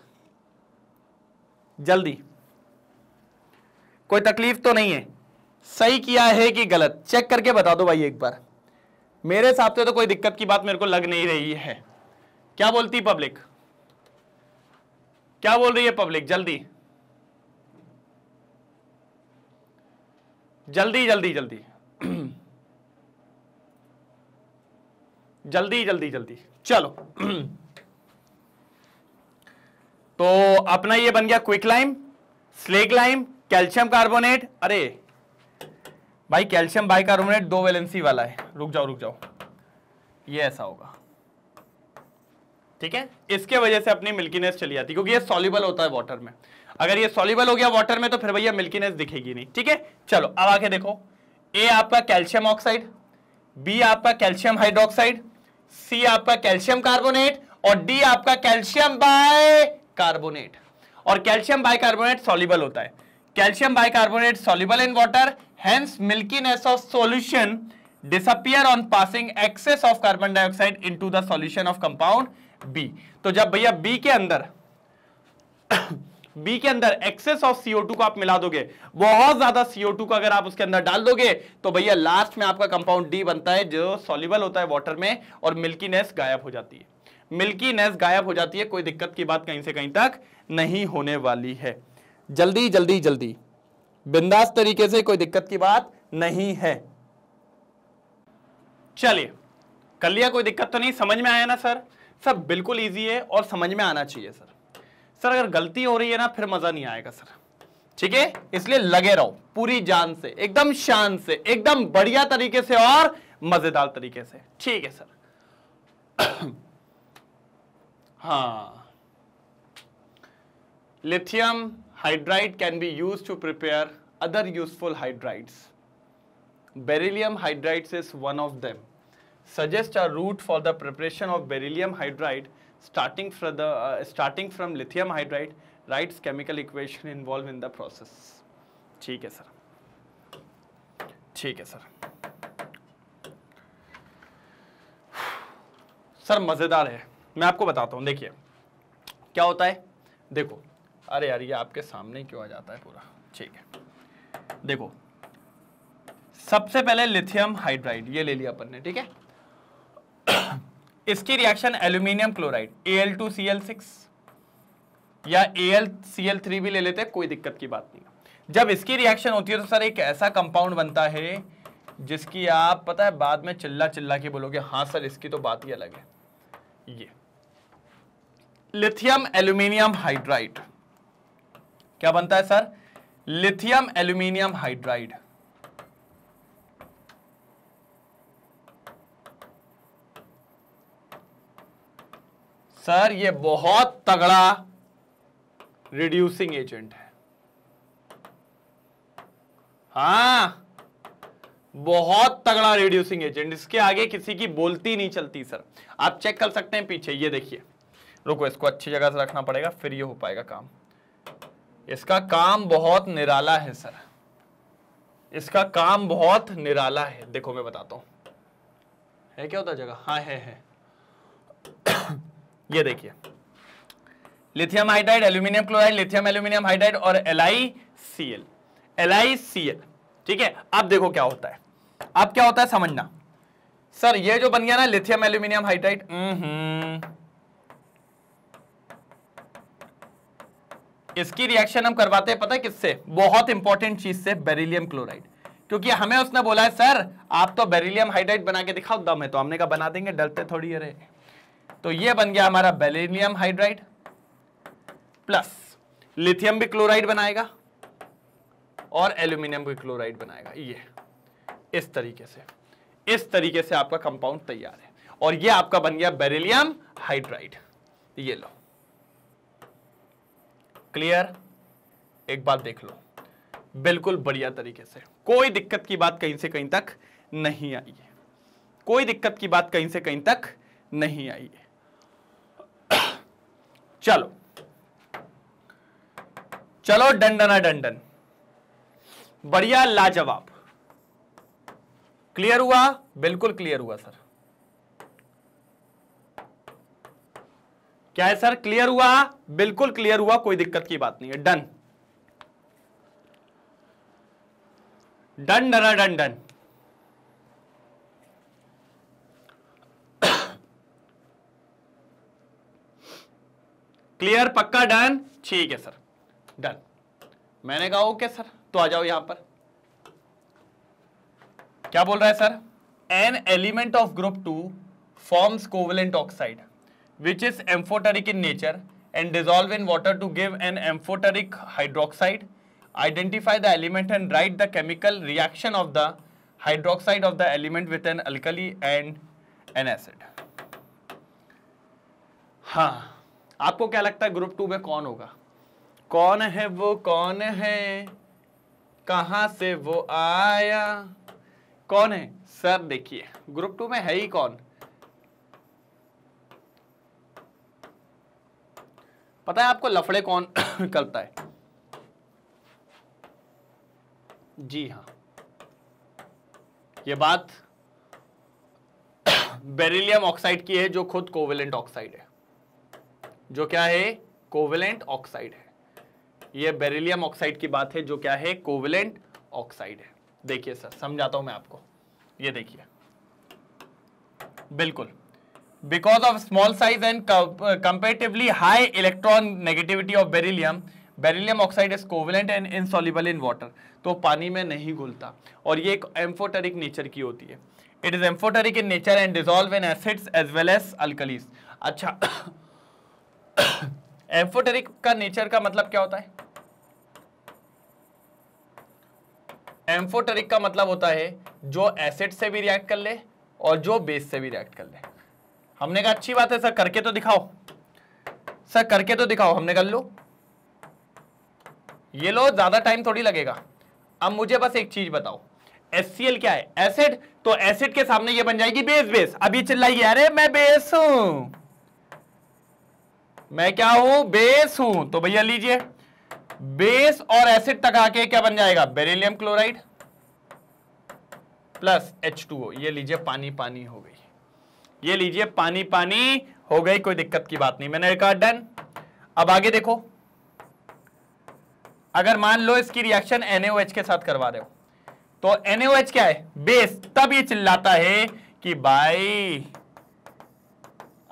जल्दी कोई तकलीफ तो नहीं है सही किया है कि गलत चेक करके बता दो भाई एक बार मेरे हिसाब से तो कोई दिक्कत की बात मेरे को लग नहीं रही है क्या बोलती पब्लिक क्या बोल रही है पब्लिक जल्दी जल्दी जल्दी जल्दी जल्दी जल्दी जल्दी चलो तो अपना ये बन गया quicklime slake lime calcium carbonate अरे भाई कैल्शियम बाइकार्बोनेट दो वैलेंसी वाला है रुक जाओ रुक जाओ ये ऐसा होगा ठीक है इसके वजह से अपनी मिल्कीनेस चली जाती है क्योंकि ये सॉलिबल होता है वाटर में अगर ये सॉलिबल हो गया वाटर में तो फिर भैया मिल्कीनेस दिखेगी नहीं ठीक है चलो अब आके देखो ए आपका कैल्शियम ऑक्साइड बी आपका कैल्शियम हाइड्रोक्साइड सी आपका कैल्शियम कार्बोनेट और डी आपका कैल्शियम बाय कार्बोनेट और कैल्शियम बाय कार्बोनेट सॉलिबल होता है calcium bicarbonate soluble in water hence of solution disappear on passing excess of carbon dioxide into the solution of compound B तो जब भैया B के अंदर B के अंदर एक्सेस ऑफ टू को आप मिला दोगे बहुत ज्यादा टू को अगर आप उसके अंदर डाल दोगे तो भैया लास्ट में आपका कंपाउंड डी बनता है जो सोल्यूबल होता है वॉटर में और मिल्कीनेस गायब हो जाती है मिल्कीनेस गायब हो जाती है कोई दिक्कत की बात कहीं से कहीं तक नहीं होने वाली है जल्दी जल्दी जल्दी बिंदास तरीके से कोई दिक्कत की बात नहीं है चलिए कर लिया कोई दिक्कत तो नहीं समझ में आया ना सर सब बिल्कुल ईजी है और समझ में आना चाहिए सर सर अगर गलती हो रही है ना फिर मजा नहीं आएगा सर ठीक है इसलिए लगे रहो पूरी जान से एकदम शान से एकदम बढ़िया तरीके से और मजेदार तरीके से ठीक है सर हाँ lithium Hydride can be used to prepare other useful hydrides. Beryllium hydrides is one of them. Suggest a route for the preparation of beryllium hydride starting from, the, uh, starting from lithium hydride, writes chemical equation involved in the process. ठीक है sir ठीक है sir sir मज़ेदार है मैं आपको बताता हूँ देखिए क्या होता है देखो अरे यार ये आपके सामने क्यों आ जाता है पूरा ठीक है देखो सबसे पहले लिथियम हाइड्राइड ये ले लिया अपन ने ठीक है इसकी रिएक्शन एल्यूमिनियम क्लोराइड Al2Cl6 या AlCl3 भी ले लेते हैं कोई दिक्कत की बात नहीं जब इसकी रिएक्शन होती है तो सर एक ऐसा कंपाउंड बनता है जिसकी आप पता है बाद में चिल्ला चिल्ला के बोलोगे हाँ सर इसकी तो बात ही अलग है ये लिथियम एल्यूमिनियम हाइड्राइड क्या बनता है sir lithium aluminium hydride sir ये बहुत तगड़ा रिड्यूसिंग एजेंट है हा बहुत तगड़ा रिड्यूसिंग एजेंट इसके आगे किसी की बोलती नहीं चलती सर आप चेक कर सकते हैं पीछे ये देखिए रुको इसको अच्छी जगह से रखना पड़ेगा फिर ये हो पाएगा काम इसका काम बहुत निराला है सर इसका काम बहुत निराला है देखो मैं बताता हूं है क्या होता जगह हाँ है है ये देखिए lithium hydride aluminium chloride lithium aluminium hydride और L I C L L I C L ठीक है अब देखो क्या होता है अब क्या होता है समझना सर ये जो बन गया ना lithium aluminium hydride hmm, hmm. इसकी रिएक्शन हम करवाते हैं पता है किससे बहुत इंपॉर्टेंट चीज से बेरिलियम क्लोराइड क्योंकि हमें उसने बोला है सर आप तो बेरिलियम हाइड्राइड बना के दिखाओ दम है तो हमने कहा बना देंगे डलते थोड़ी अरे तो ये बन गया हमारा बेरिलियम हाइड्राइड प्लस लिथियम भी क्लोराइड बनाएगा और एल्यूमिनियम भी क्लोराइड बनाएगा ये इस तरीके से इस तरीके से आपका कंपाउंड तैयार है और ये आपका बन गया बेरिलियम हाइड्राइड ये लो क्लियर एक बार देख लो बिल्कुल बढ़िया तरीके से कोई दिक्कत की बात कहीं से कहीं तक नहीं आई है कोई दिक्कत की बात कहीं से कहीं तक नहीं आई है चलो चलो डंडना डंडन बढ़िया लाजवाब क्लियर हुआ बिल्कुल क्लियर हुआ सर क्या है सर क्लियर हुआ बिल्कुल क्लियर हुआ कोई दिक्कत की बात नहीं है डन डन डना डन डन क्लियर पक्का डन ठीक है सर डन मैंने कहा ओके सर तो आ जाओ यहां पर क्या बोल रहा है sir an element of group two forms covalent oxide which is amphoteric in nature and dissolve in water to give an amphoteric hydroxide. Identify the element and write the chemical reaction of the hydroxide of the element with an alkali and an acid. हाँ आपको क्या लगता है group to में कौन होगा कौन है वो कौन है कहाँ से वो आया कौन है सर देखिए ग्रुप टू में है ही कौन पता है आपको लफड़े कौन करता है जी हाँ ये बात बेरिलियम ऑक्साइड की है जो खुद कोवेलेंट ऑक्साइड है जो क्या है कोवेलेंट ऑक्साइड है ये बेरिलियम ऑक्साइड की बात है जो क्या है कोवेलेंट ऑक्साइड है देखिए सर समझाता हूं मैं आपको ये देखिए बिल्कुल because of small size and comparatively high electronegativity of beryllium beryllium oxide is covalent and insoluble in water तो पानी में नहीं घुलता और ये एक एम्फोटेरिक नेचर की होती है it is amphoteric in nature and dissolve in acids as well as alkalis अच्छा एम्फोटरिक का नेचर का मतलब क्या होता है एम्फोटरिक का मतलब होता है जो एसिड से भी रिएक्ट कर ले और जो बेस से भी रिएक्ट कर ले हमने कहा अच्छी बात है सर करके तो दिखाओ सर करके तो दिखाओ हमने कर लो ये लो ज्यादा टाइम थोड़ी लगेगा अब मुझे बस एक चीज बताओ एस क्या है एसिड तो एसिड के सामने ये बन जाएगी बेस बेस अभी चिल्लाई अरे मैं बेस हूं मैं क्या हूं बेस हूं तो भैया लीजिए बेस और एसिड तक आके क्या बन जाएगा beryllium chloride plus H two ये लीजिए पानी पानी हो गई ये लीजिए पानी पानी हो गई कोई दिक्कत की बात नहीं मैंने रिकॉर्ड डन अब आगे देखो अगर मान लो इसकी रिएक्शन NaOH के साथ करवा रहे हो तो NaOH क्या है बेस तब ये चिल्लाता है कि भाई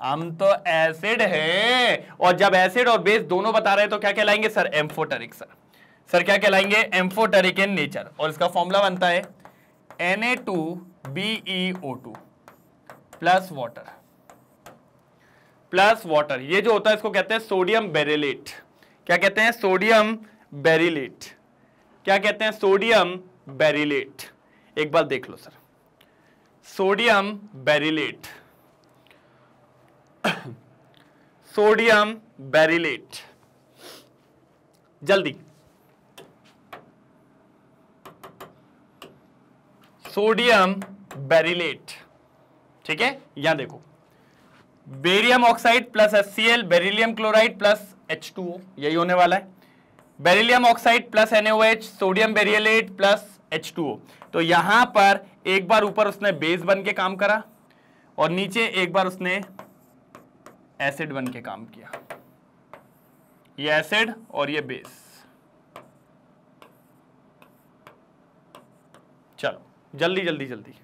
हम तो एसिड है और जब एसिड और बेस दोनों बता रहे हैं तो क्या कहलाएंगे सर एम्फोटरिक सर सर क्या कहलाएंगे एम्फोटरिक इन नेचर और इसका फॉर्मूला बनता है Na2BeO2 plus water plus water ये जो होता है इसको कहते हैं सोडियम बेरिलेट क्या कहते हैं सोडियम बेरिलेट क्या कहते हैं सोडियम बेरिलेट एक बार देख लो sir sodium beryllate sodium beryllate जल्दी सोडियम बेरिलेट ठीक है यहां देखो barium oxide plus S C L beryllium chloride plus H two O यही होने वाला है beryllium oxide plus NOH sodium beryllate plus H two O तो यहां पर एक बार ऊपर उसने बेस बन के काम करा और नीचे एक बार उसने एसिड बन के काम किया ये एसिड और ये बेस चलो जल्दी जल्दी जल्दी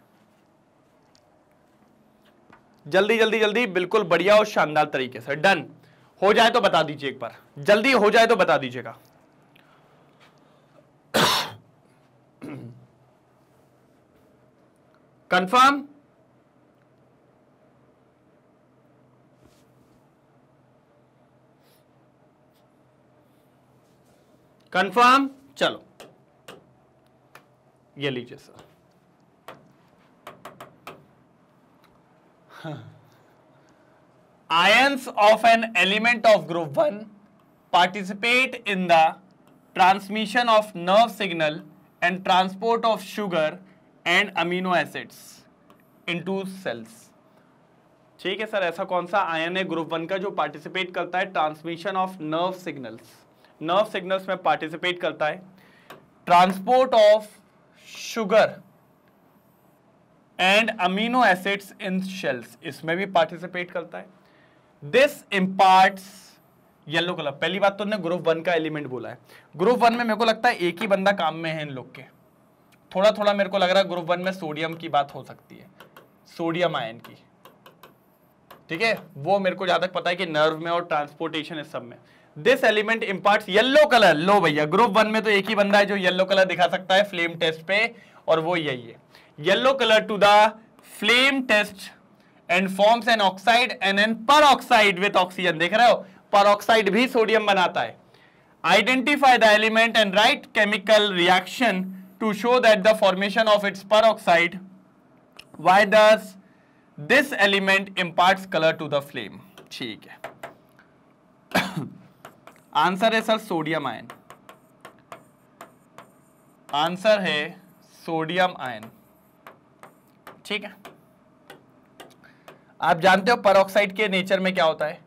जल्दी जल्दी जल्दी बिल्कुल बढ़िया और शानदार तरीके से डन हो जाए तो बता दीजिए एक बार जल्दी हो जाए तो बता दीजिएगा कंफर्म कंफर्म चलो ये लीजिए sir ions of an element of group one participate in the transmission of nerve signal and transport of sugar and amino acids to cells ठीक है सर ऐसा कौन सा आयन है ग्रुप वन का जो पार्टिसिपेट करता है transmission of nerve signals nerve signals में पार्टिसिपेट करता है transport of sugar and amino acids in cells इसमें भी पार्टिसिपेट करता है दिस इम्पार्ट येलो कलर पहली बात तो उन्होंने ग्रुप वन का एलिमेंट बोला है ग्रुप वन में मेरे को लगता है एक ही बंदा काम में है इन लोग के थोड़ा थोड़ा मेरे को लग रहा है ग्रुप वन में सोडियम की बात हो सकती है सोडियम आयन की ठीक है वो मेरे को जहां तक पता है कि नर्व में और ट्रांसपोर्टेशन इस सब में this element impart yellow colour लो भैया ग्रुप वन में तो एक ही बंदा है जो येल्लो कलर दिखा सकता है फ्लेम टेस्ट पे और वो यही है yellow colour to the flame test and forms an oxide an an peroxide with oxygen देख रहे हो पर ऑक्साइड भी सोडियम बनाता है identify the element and write chemical reaction to show that the formation of its peroxide why does this element impart colour to the flame ठीक है answer है sir sodium ion answer है sodium ion ठीक है आप जानते हो peroxide के नेचर में क्या होता है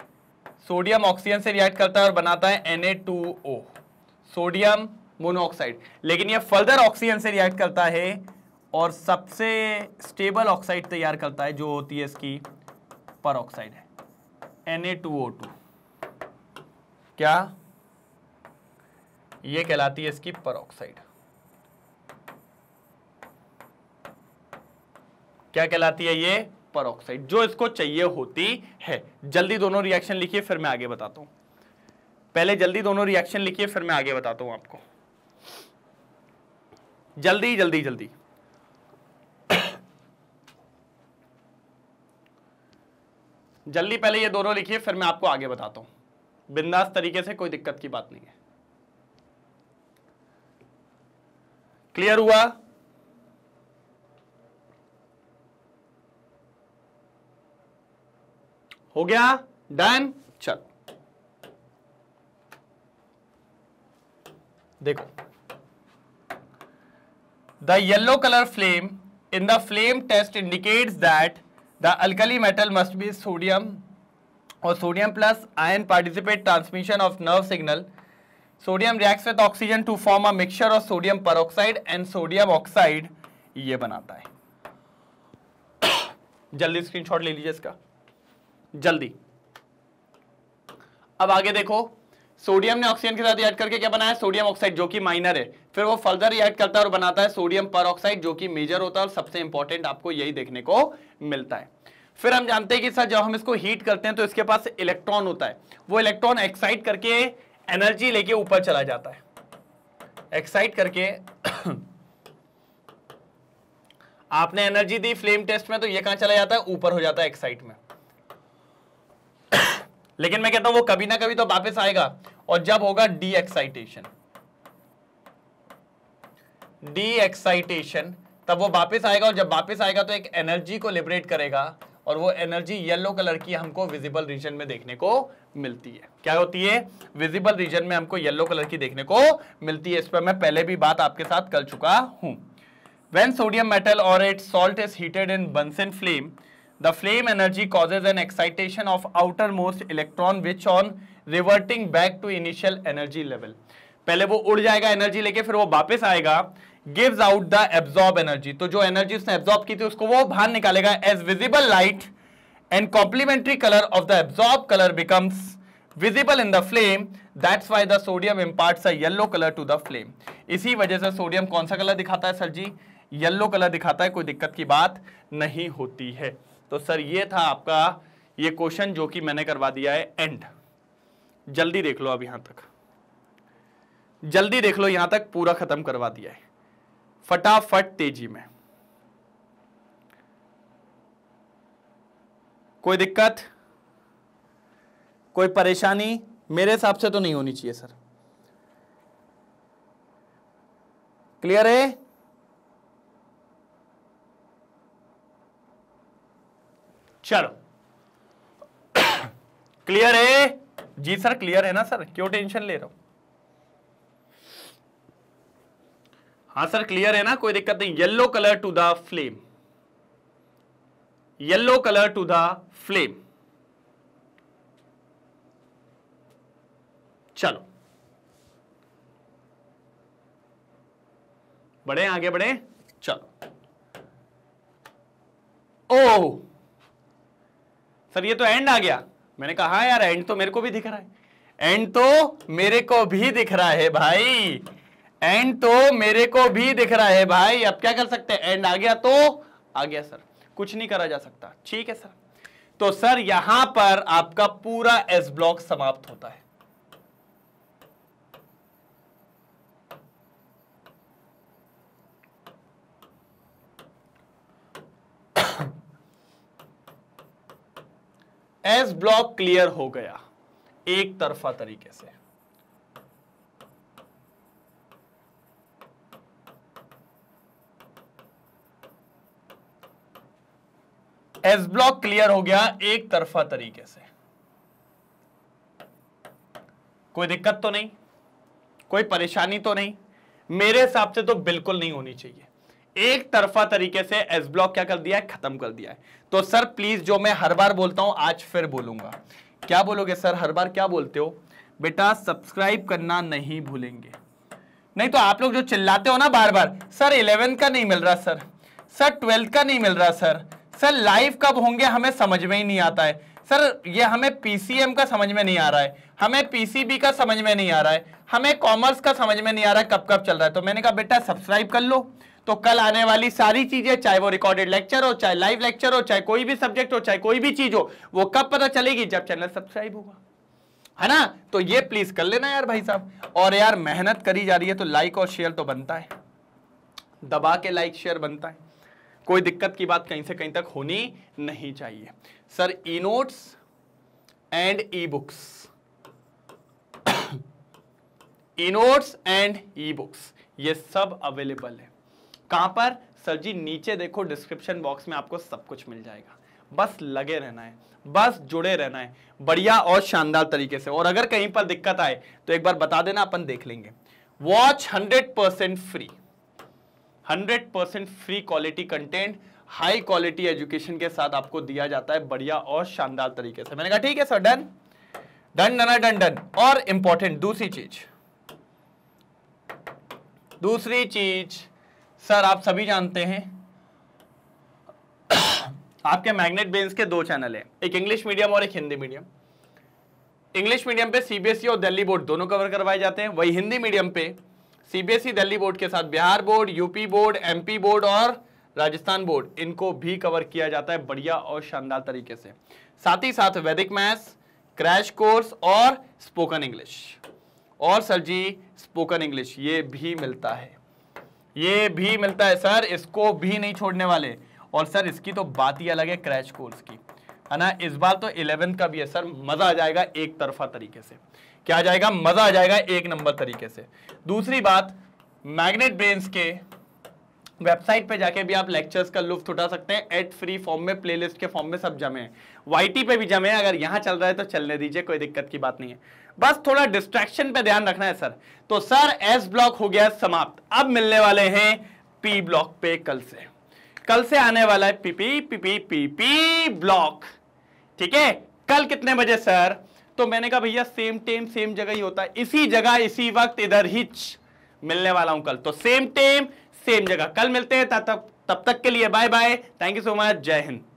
सोडियम ऑक्सीजन से रिएक्ट करता है और बनाता है Na2O सोडियम मोनोऑक्साइड लेकिन यह फर्दर ऑक्सीजन से रिएक्ट करता है और सबसे स्टेबल ऑक्साइड तैयार करता है जो होती है इसकी परऑक्साइड है Na2O2 क्या ये कहलाती है इसकी ऑक्साइड क्या कहलाती है ये परोक्साइड जो इसको चाहिए होती है जल्दी दोनों रिएक्शन लिखिए फिर मैं आगे बताता हूं पहले जल्दी दोनों रिएक्शन लिखिए फिर मैं आगे बताता हूं आपको जल्दी जल्दी जल्दी जल्दी पहले ये दोनों लिखिए फिर मैं आपको आगे बताता हूं बिंदास तरीके से कोई दिक्कत की बात नहीं है क्लियर हुआ हो गया डन चल देखो the yellow colour flame in the flame test indicates that the alkali metal must be sodium और sodium plus ion participate transmission of nerve signal sodium reacts with oxygen to form a mixture of sodium peroxide and sodium oxide ये बनाता है जल्दी screenshot ले लीजिए इसका जल्दी अब आगे देखो सोडियम ने ऑक्सीजन के साथ रिएक्ट करके क्या बनाया सोडियम ऑक्साइड जो कि माइनर है फिर वो फर्दर रिएक्ट करता है और बनाता है सोडियम पर जो कि मेजर होता है और सबसे इंपॉर्टेंट आपको यही देखने को मिलता है फिर हम जानते हैं कि सर जब हम इसको हीट करते हैं तो इसके पास इलेक्ट्रॉन होता है वो इलेक्ट्रॉन एक्साइट करके एनर्जी लेके ऊपर चला जाता है एक्साइट करके आपने एनर्जी दी फ्लेम टेस्ट में तो ये कहां चला जाता है ऊपर हो जाता है एक्साइट में लेकिन मैं कहता हूं वो कभी ना कभी तो वापस आएगा और जब होगा डी एक्साइटेशन डी एक्साइटेशन तब वो वापस आएगा और जब वापस आएगा तो एक एनर्जी को लिबरेट करेगा और वो एनर्जी येलो कलर की हमको विजिबल रीजन में देखने को मिलती है क्या होती है विजिबल रीजन में हमको येलो कलर की देखने को मिलती है इस पर मैं पहले भी बात आपके साथ कर चुका हूं when sodium metal or it salt is heated in Bunsen flame the flame energy causes an excitation of outermost electron which on reverting back to initial energy level पहले वो उड़ जाएगा एनर्जी लेके फिर वो वापस आएगा gives out the absorb energy तो जो एनर्जी उसने एब्जॉर्ब की थी उसको वो बाहर निकालेगा as visible light and complementary colour of the absorb colour becomes visible in the flame that's why the sodium impart a yellow colour to the flame इसी वजह से सोडियम कौन सा कलर दिखाता है सर जी येलो कलर दिखाता है कोई दिक्कत की बात नहीं होती है तो सर ये था आपका ये क्वेश्चन जो कि मैंने करवा दिया है एंड जल्दी देख लो अब यहां तक जल्दी देख लो यहां तक पूरा खत्म करवा दिया है फटाफट तेजी में कोई दिक्कत कोई परेशानी मेरे हिसाब से तो नहीं होनी चाहिए सर क्लियर है चलो क्लियर है जी सर क्लियर है ना सर क्यों टेंशन ले रहा हूं हाँ सर क्लियर है ना कोई दिक्कत नहीं yellow colour to the flame yellow colour to the flame चलो बढ़े आगे बढ़े चलो ओ सर ये तो एंड आ गया मैंने कहा हाँ यार एंड तो मेरे को भी दिख रहा है एंड तो मेरे को भी दिख रहा है भाई एंड तो मेरे को भी दिख रहा है भाई अब क्या कर सकते हैं एंड आ गया तो आ गया सर कुछ नहीं करा जा सकता ठीक है सर तो सर यहां पर आपका पूरा एस ब्लॉक समाप्त होता है एस ब्लॉक क्लियर हो गया एक तरफा तरीके से एस ब्लॉक क्लियर हो गया एक तरफा तरीके से कोई दिक्कत तो नहीं कोई परेशानी तो नहीं मेरे हिसाब से तो बिल्कुल नहीं होनी चाहिए एक तरफा तरीके से एस ब्लॉक क्या कर दिया है खत्म कर दिया है तो सर प्लीज जो मैं हर बार बोलता हूं आज फिर बोलूंगा क्या बोलोगे सर हर बार क्या बोलते हो बेटा सब्सक्राइब करना नहीं भूलेंगे नहीं तो आप लोग जो चिल्लाते हो ना बार बार सर इलेवेंथ का नहीं मिल रहा सर सर ट्वेल्थ का नहीं मिल रहा सर सर लाइव कब होंगे हमें समझ में ही नहीं आता है सर ये हमें पीसीएम का समझ में नहीं आ रहा है हमें पीसीबी का समझ में नहीं आ रहा है हमें कॉमर्स का समझ में नहीं आ रहा है कब कब चल रहा है तो मैंने कहा बेटा सब्सक्राइब कर लो तो कल आने वाली सारी चीजें चाहे वो रिकॉर्डेड लेक्चर हो चाहे लाइव लेक्चर हो चाहे कोई भी सब्जेक्ट हो चाहे कोई भी चीज हो वो कब पता चलेगी जब चैनल सब्सक्राइब होगा है ना तो ये प्लीज कर लेना यार भाई साहब और यार मेहनत करी जा रही है तो लाइक और शेयर तो बनता है दबा के लाइक शेयर बनता है कोई दिक्कत की बात कहीं से कहीं तक होनी नहीं चाहिए sir e notes and e books e notes and e books ये सब अवेलेबल है कहां पर सर जी नीचे देखो डिस्क्रिप्शन बॉक्स में आपको सब कुछ मिल जाएगा बस लगे रहना है बस जुड़े रहना है बढ़िया और शानदार तरीके से और अगर कहीं पर दिक्कत आए तो एक बार बता देना अपन देख लेंगे watch hundred percent free hundred percent free quality content high quality education के साथ आपको दिया जाता है बढ़िया और शानदार तरीके से मैंने कहा ठीक है sir done done done done done और इंपॉर्टेंट दूसरी चीज दूसरी चीज सर आप सभी जानते हैं आपके मैग्नेट बेन्स के दो चैनल हैं एक इंग्लिश मीडियम और एक हिंदी मीडियम इंग्लिश मीडियम पे सीबीएसई e और दिल्ली बोर्ड दोनों कवर करवाए जाते हैं वही हिंदी मीडियम पे सीबीएसई e, दिल्ली बोर्ड के साथ Bihar board UP board MP board और राजस्थान बोर्ड इनको भी कवर किया जाता है बढ़िया और शानदार तरीके से साथ ही साथ वैदिक मैथ्स क्रैश कोर्स और स्पोकन इंग्लिश और सर जी स्पोकन इंग्लिश ये भी मिलता है ये भी मिलता है सर इसको भी नहीं छोड़ने वाले और सर इसकी तो बात ही अलग है क्रैश कोर्स की है ना इस बार तो इलेवेंथ का भी है सर मज़ा आ जाएगा एक तरफा तरीके से क्या आ जाएगा मज़ा आ जाएगा एक नंबर तरीके से दूसरी बात मैग्नेट ब्रेन्स के वेबसाइट पे जाके भी आप लेक्चर्स का लुफ्त उठा सकते हैं एट फ्री फॉर्म में प्लेलिस्ट के फॉर्म में सब जमे हैं वाई पे भी जमे हैं अगर यहाँ चल रहा है तो चलने दीजिए कोई दिक्कत की बात नहीं है बस थोड़ा डिस्ट्रैक्शन पे ध्यान रखना है सर तो सर एस ब्लॉक हो गया समाप्त अब मिलने वाले हैं पी ब्लॉक पे कल से कल से आने वाला है पीपी पीपी पीपी ब्लॉक ठीक है कल कितने बजे सर तो मैंने कहा भैया सेम टेम सेम जगह ही होता है इसी जगह इसी वक्त इधर ही मिलने वाला हूं कल तो सेम टेम सेम जगह कल मिलते हैं तब तक तब तक के लिए bye bye thank you so much जय हिंद